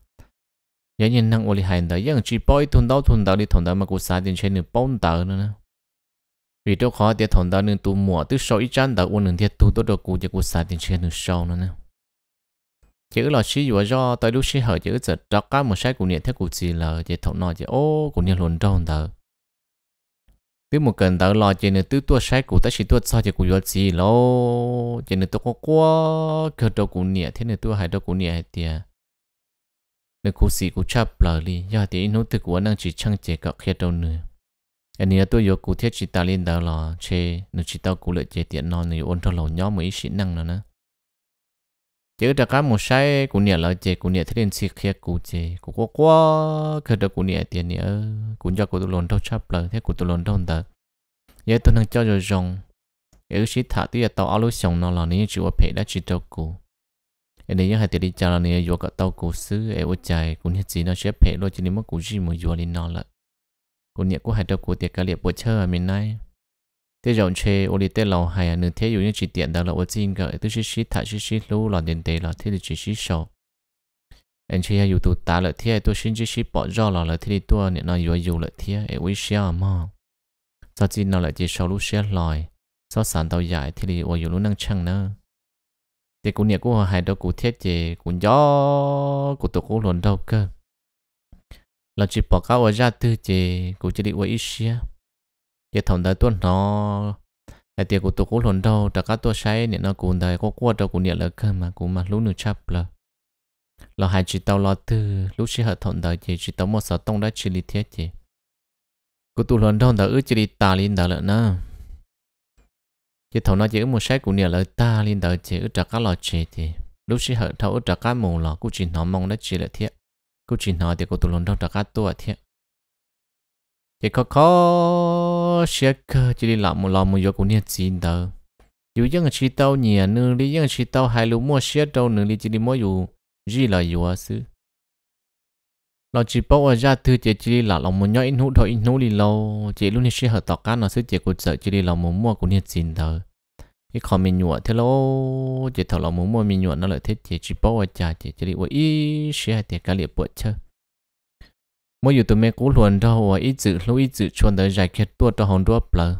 những năng ôi hai đó những chỉ bôi thun đâu thun đâu đi thun đâu mà cũng xài tiền trên nửa bông tờ nữa nè vì đó khó thun đâu nửa tu mùa tức sau ít chán đâu ôn nửa tiền đó đâu cũng chỉ cũng tiền trên nửa sau nữa chỉ là xí vừa do tới lúc xí hở chỉ giật trắc cá một sai cũng nhẹ thế cũng chỉ là chỉ thọ nói chỉ ô cũng nhẹ luôn đâu tờ biết một cần tao lo trên nửa tứ tua sách của tớ chỉ tua sao chỉ của giọt gì lo trên nửa tôi có quá cơ đầu của nhẹ thế nửa tôi hai đầu của nhẹ thì nửa của sĩ của cha bờ đi do thì nó từ của năng chỉ chăng chế cọ kia đầu nữa anh nhớ tôi yêu của thiết chỉ ta lên tao lo chê nửa chỉ tao của lợi chế tiện non nửa ôn cho lầu nhóm mấy sĩ năng nó nữa chỉ có các một sai của nhẹ lợi chế của nhẹ thế nên xịt kia cũng chế cũng quá quá khi được của nhẹ tiền nhẹ cũng cho của tụi lồn đâu chấp lợi thế cũng tụi lồn đâu đó giờ tôi đang cho rồi rong giờ chỉ thả tí tàu áo lối sống nó là nếu chịu ở phải đã chỉ đâu cũng em đấy hai tiền đi chào là nếu vừa gặp tàu cũng xứ em ở chạy của nhẹ gì nó sẽ phải lo chỉ nếu mà cũng gì mà vừa lên nó là của nhẹ cũng hai đầu cũng tiền cả liệp bộ chơi ở miền này thế rộng chê ô lì tê lầu hay à nửa thế dụ như chỉ tiện đó là ô chín gỡ tức xí xí thả xí xí lú là đến tế là thế thì chỉ xí sâu anh chị hay tụ tá lợi thế tôi xin chỉ xí bỏ rõ là lợi thế thì tôi nên nó dụ dụ lợi thế ấy uy xí mà sau khi nó lại chỉ sâu lú xí lòi sau sản tàu dài thế thì ô dụ lú năng chăng nữa thì cũng nhẹ cũng hay đâu cũng thiết gì cũng gió cũng tụ cũng lồn đâu cơ là chỉ bỏ cái ở ra tư gì cũng chỉ đi ở ít xí giờ thằng đời tuần nó tại tiền của tụ cũng đâu trả các tôi say nên nó cũng đời có qua đâu cũng nhận lời cơ mà cũng mà lúc nửa chập là là hai chị tao lo tư lúc xí hợp thằng đời chị chị tao một sợ tông đã chỉ lý thiết chị của tụ lồn đâu đời ước chỉ lý ta lên đời lợn nữa chị thằng nó chỉ một say cũng nhận lời ta lên đời chị ước các lo chị chị lúc xí hợp thằng ước các mù lọ cũng chỉ nó mong đã chỉ lại thiết cũng chỉ nó thì của tụ lồn đâu trả các tôi thiết chị khó khó có sẽ cơ chỉ đi làm một làm một giờ cũng nhận tiền đó dù những người chỉ tao nhỉ nữa đi những người chỉ tao hai lúc mua sẽ đâu nữa đi chỉ đi mua dù gì là dù à sư lo chỉ bảo ở gia thứ chỉ chỉ đi làm làm một nhỏ ít nút thôi ít nút đi lâu chỉ luôn này sẽ hợp tác cá nó sẽ chỉ cũng sợ chỉ đi làm một mua cũng nhận tiền đó cái khó mình nhụa thế lâu chỉ thằng làm một mua mình nhụa nó lại thế chỉ chỉ bảo ở gia chỉ chỉ đi ở ít sẽ hai tiền cá liệp bớt chơi mỗi dù tụi mẹ cố luồn cho hồ ít dự lưu ít dự chuẩn tới giải quyết tua cho hồn đua bờ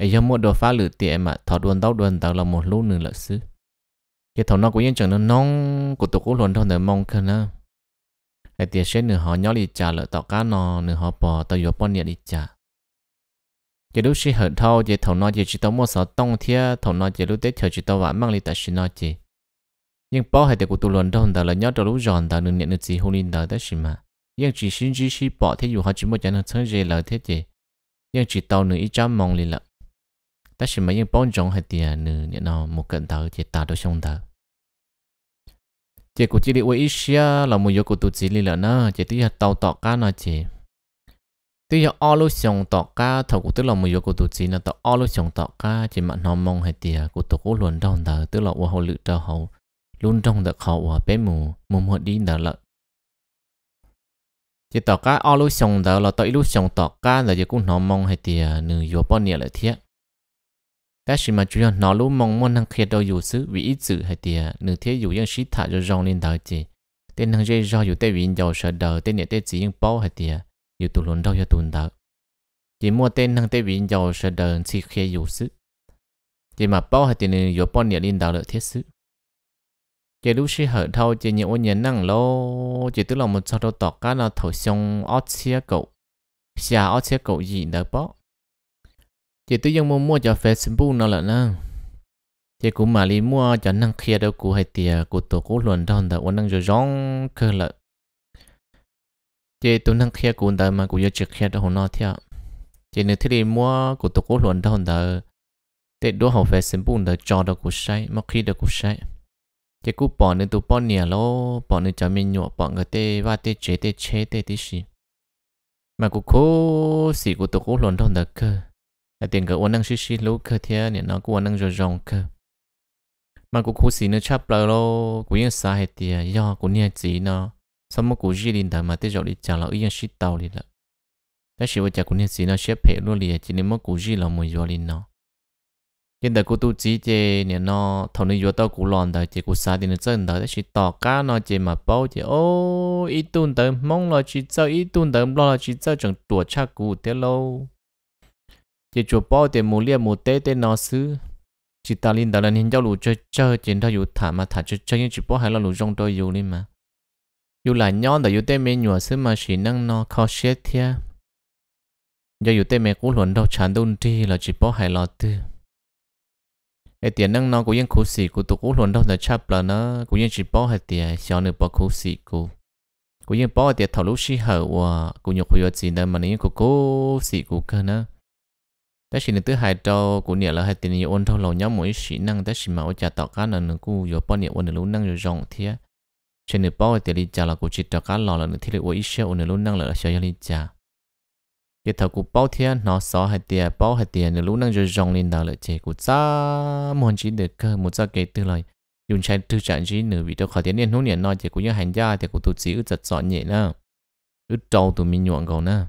ấy giờ mỗi đồ phá lử tiệm mà thọ đuôn tao đuôn tao là một lũ nửa lợi sư cái thằng nó cũng yên chẳng nó nong của tụi cố luồn thôi nửa mong khờ nữa hay tiệt sẽ nửa họ nhỏ đi trả lợi tao cá nò nửa họ bỏ tao vừa bò nhẹ đi trả cái lúc xí hở thâu chỉ thằng nó chỉ chỉ tao mua sọ tông thia thằng nó chỉ lúc tết chờ chỉ tao vả mang đi tại xí nó chỉ nhưng bao hay tiệt của tụi luồn đâu tao là nhớ cho lúc giòn tao nửa nhẹ nửa gì hôn in tao tới xí mà nhưng chỉ xin chỉ chỉ bỏ thế dù họ chỉ muốn chân thân dễ lợi thế thì nhưng chỉ tàu nữa ít trăm mong liền lợ ta chỉ mấy những bóng trống hay tiền nửa nhận nó một cận tàu chỉ tàu đối xong tàu chỉ của chỉ đi quay ít xia là một yếu của tụt chỉ liền lợ nó chỉ tí tàu tọt cá nó chỉ tí giờ ao lúc xong tọt cá thầu của tức là một yếu của tụt chỉ là tọt ao lúc xong tọt cá chỉ mà nó mong hay tiền của tụt cố luận trong tàu tức là hoa hậu lự tàu hậu luôn trong tàu hậu hoa bên mù mù một đi tàu lợ chỉ tỏ cá ao lúa sông đó là tới lúa sông tỏ cá là giờ cũng nó mong hay tiề, à, nửa vô bao nhiêu là thiệt. ta chỉ mà chủ yếu nó mong muốn năng khiết đâu dù xứ vì ít sự hay thì à, nửa thiết dù yên sĩ thả rong lên đó chỉ tên hàng dây do dù tê vì giàu sợ đờ tên nhẹ tê chỉ yên bao hay thì à, dù tụ đâu cho tụn đó chỉ mua tên hàng tê vì giàu sợ đờ chỉ khiết dù xứ chỉ mà bao hay thì nửa vô bao nhiêu lên đó là thiết xứ chỉ lúc xí hở thâu chỉ những ô nhấn năng lô chỉ tức là một sau đầu tọt cá nó thổi xong ót xía cậu xia ót xía cậu gì đó bó chỉ tức dùng mua mua cho facebook nó là nè chỉ cũng mà đi mua cho năng kia đâu cụ hay tiề cụ tổ cố luận thon đó năng rồi rong cơ lợ chỉ tôi năng kia cụ đời mà cụ giờ trực kia đó nó theo chỉ nếu thế đi mua cụ tổ cố luận thon đó để đua học facebook đó cho đó cụ sai mà khi đó cụ sai chỉ cú bỏ nên tụ bỏ nhà lo bỏ nên cho mình nhọ bỏ người tê và tê chế tê chế tê tí xì mà cú cố xì cú tụ cố luận thông được cơ là tiền cái uốn năng xí xí lú cơ thế nên nó cú uốn năng rồi rong cơ mà cú cố xì nó chắp lại lo cú yên xa hết tiề do cú nhà chỉ nó xong mà cú gì linh thằng mà tê rồi đi trả lại yên xí tàu đi đó chỉ vợ chồng cú nhà chỉ nó xếp hệ luôn liền chỉ nên mà cú gì là mùi rồi liền nhưng đời cô tu chỉ chê nè nó thầu nên vô tao cũ lòn đời chê cũ sa thì nó chân đời chỉ tỏ cá nó chế mà bao chế ô ít tuần tới mong là chỉ sao ít tuần tới lo là chỉ sao chẳng tuổi cha cũ thế lâu chê chùa bao thì mua lia mua tê tê nó xứ chỉ ta linh đời là nên giao lù chơi chơi trên thao dù thả mà thả chơi chơi nhưng chỉ bao hay là lù rong đôi dù đi mà dù là nhon đời dù tê mấy nhùa xứ mà chỉ năng nó khó xét thia giờ dù tê mấy cũ luận đâu chán đun đi là chỉ bao hay là tư cái tiền năng nó cũng yên khổ sĩ của tụ cũng luôn đâu là chắp là nó cũng yên chỉ bỏ hết tiền xóa nữa bỏ khổ sĩ của cũng yên bỏ tiền thầu lúc sĩ hậu và cũng nhục khổ gì nên mà nếu có khổ sĩ của cơ nữa ta chỉ nên thứ hai trâu cũng nhà là hai tiền nhiều ôn thâu lâu nhau mỗi sĩ năng ta chỉ mà ôn trả tọt cá là nó cũng nhiều bao nhiêu ôn được năng rồi rộng thế trên nửa bao tiền đi trả là cũng chỉ trả cá lò là nó thì được ôn ít xe ôn được năng là sẽ đi trả để thầu cụ bao thiên nó xó hai tiền bao hai tiền lúc năng rồi dòng lên đào lại chế cụ cha muốn chỉ được cơ một cha kể từ lời dùng chạy tư trạng chỉ nửa bị đâu khỏi tiền nên hôn nhận nói chế cụ như hành gia thì cụ tụt chỉ ướt giật dọn nhẹ nữa ướt trâu tụi mình nhuộn cầu nữa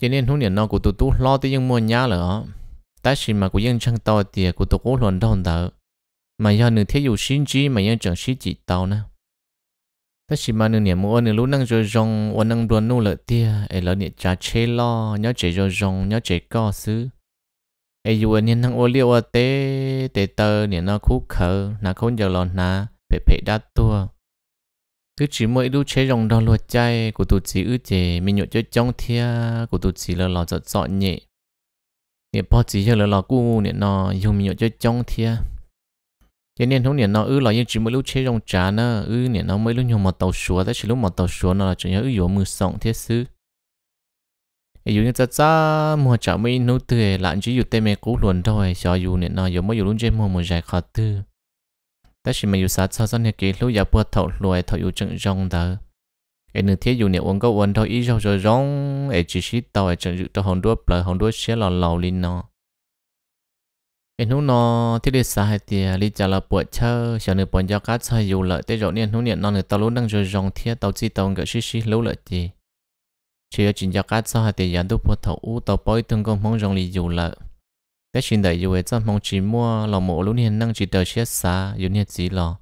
cho nên hôn nhận nói cụ tụt tụt lo tới những môn nhá lỡ ta chỉ mà cụ dân chăng tòa tiền cụ tụt cố luận đâu đó mà do nửa thế dù xin chỉ mà dân chẳng xin chỉ tao nữa ta chỉ mà nương niệm mua nương lúc năng rồi rong và năng đồn nô lợt tia ấy lỡ niệm trà chế lo nhớ chế rồi rong nhớ chế co xứ ấy dù anh năng ô liu ở tế tế tơ niệm nó khú khờ nà không giờ lòn nà phê phê đắt tua cứ chỉ mỗi đu chế rong đó luật chay của tụt chỉ ư chế mình nhộ cho trong thia của tụt chỉ là lò giọt giọt nhẹ niệm bỏ chỉ cho là lò cu niệm nó dùng mình nhộ cho trong thia thế nên không niệm nó ư là như chỉ mới lúc chế trong trà nó ư niệm nó mới lúc nhom mà tàu xúa thế chỉ lúc mà tàu xúa nó là chỉ nhớ ư yếu mưa sống thế xứ ví dụ như ta ta mua chả mấy nô tươi lại chỉ dụ tay mẹ cũ luôn thôi cho dù niệm nó yếu mới yếu luôn chế mua một giải khó tư ta chỉ mới yếu sát sao sao niệm kỹ lúc giả bữa thầu lùi thầu yếu chân rong đó cái nửa thế dụ niệm uống câu uống thôi ít rau rồi rong ấy chỉ xí tàu ấy chừng dụ tàu hòn đuôi bờ đuôi xé lò lò lên nó em hú nó thiết đi xa hay thì đi trả là buổi chơi sợ nửa buổi giao cát sai dù lợi tới rồi nên hú niệm nó nửa ta luôn đang rồi rong thiết tàu chi tàu gỡ xí xí lâu lợi gì chỉ ở trên giao cát sao hay thì giờ đúc bộ thầu u tàu bói tương công mong rong lì dù lợi cái chuyện đấy dù ấy trong mong chỉ mua lò một lúc hiện năng chỉ đợi chết xa dù niệm gì lo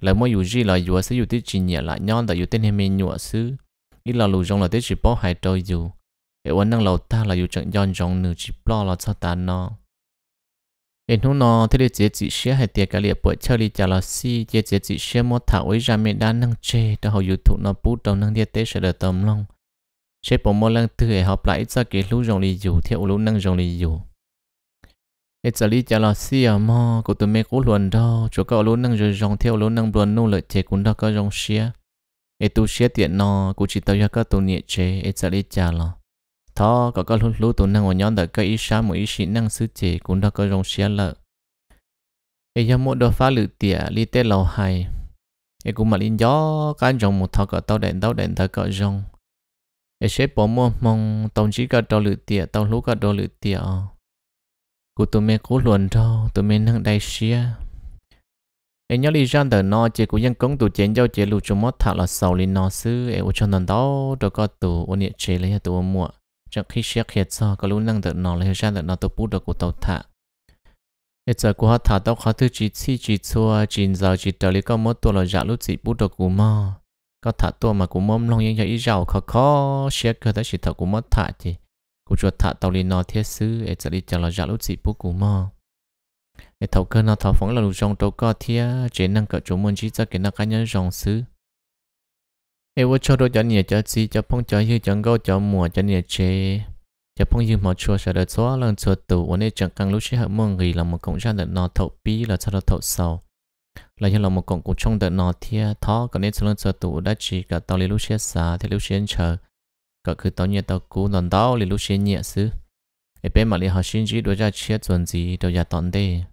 lại mua dù gì là dù sẽ dù tới chỉ nhẹ lại nhon tại dù tên hay mình nhụa xứ ít là lù rong là tới chỉ bó hai trôi dù để uốn năng lầu ta là dù chẳng nhon rong nửa chỉ lo là sao ta nó em nó nó thế để chế chỉ xe hay tiệt cái liệp bởi chơi đi chả là si chế chế chỉ xe mua thảo ấy ra mình đang năng chê đó dụ youtube nó bút đầu năng tiệt tế sẽ được tầm long chế bộ mua lăng thứ hệ học lại ra cái lũ rồng đi dù theo lũ năng rồng đi dù em chả đi chả là si à mò của tụi mẹ cố luận đó chỗ cậu lũ năng rồi rồng theo lũ năng buồn nô lợi chế cũng đó có rồng xe em tu xe tiện nó cũng chỉ tao ra các tụi nhẹ chế em chả đi chả là thọ có cái lúc lúc tụ năng ở nhóm đời cái ý sáng một ý sĩ năng sư chỉ cũng đã có rong xe lợ ấy giờ một đôi phá lự tỉa li tê lầu hay ấy cũng mà linh gió cái rong một thọ có tao đèn tao đèn thọ có rong ấy sẽ bỏ mua mong tông chỉ có đôi lự tỉa tông lúc có đôi lự tỉa cụ tụi mình cố luận đâu tụi mình năng đại xe em nhớ lý rằng đời nó chỉ cũng dân công tụ chén giao chỉ lụ chúng mất thảo là sầu lý nó sư em cho nó đó đâu có tụ ôn nhẹ chế lấy tụ mua chẳng khi xét hiện cho có lúc năng được nó là ra được nó tôi bút được của tàu thả hiện giờ của họ thả tao khó thứ chỉ chi chỉ chua chỉ giờ chỉ tới lý có mỗi tôi là giả lúc chỉ bút được của mò có thả tua mà cũng mong lòng những cái giàu khó khó xét cơ tới chỉ thả của mất thả thì của chuột thả tàu lý nó thiết sứ hiện giờ đi trở lại giả lúc chỉ bút của mò hiện thầu cơ nó thảo phóng là lục dòng tàu có thiết chế năng cỡ chúng muốn chỉ cho cái năng cá nhân dòng sứ เอว cho đồ cho nhẹ cho gì cho phong cho như chẳng gâu cho mùa cho nhẹ chế cho phong như mò chua sẽ được xóa lần chua tủ và nên chẳng cần lúc sẽ hợp mong gì là một cộng gia được nó thậu bí là sao được thậu sâu là như là một cộng cụ trong được nó thia thó còn nên lần chua tủ đã chỉ cả tàu lý lúc sẽ xả thì lúc sẽ chờ cả cứ tàu nhẹ tàu cú lần tàu lý lúc sẽ nhẹ xứ ở bên mà lý học sinh chỉ đôi ra chia chuẩn gì đồ ra tận đây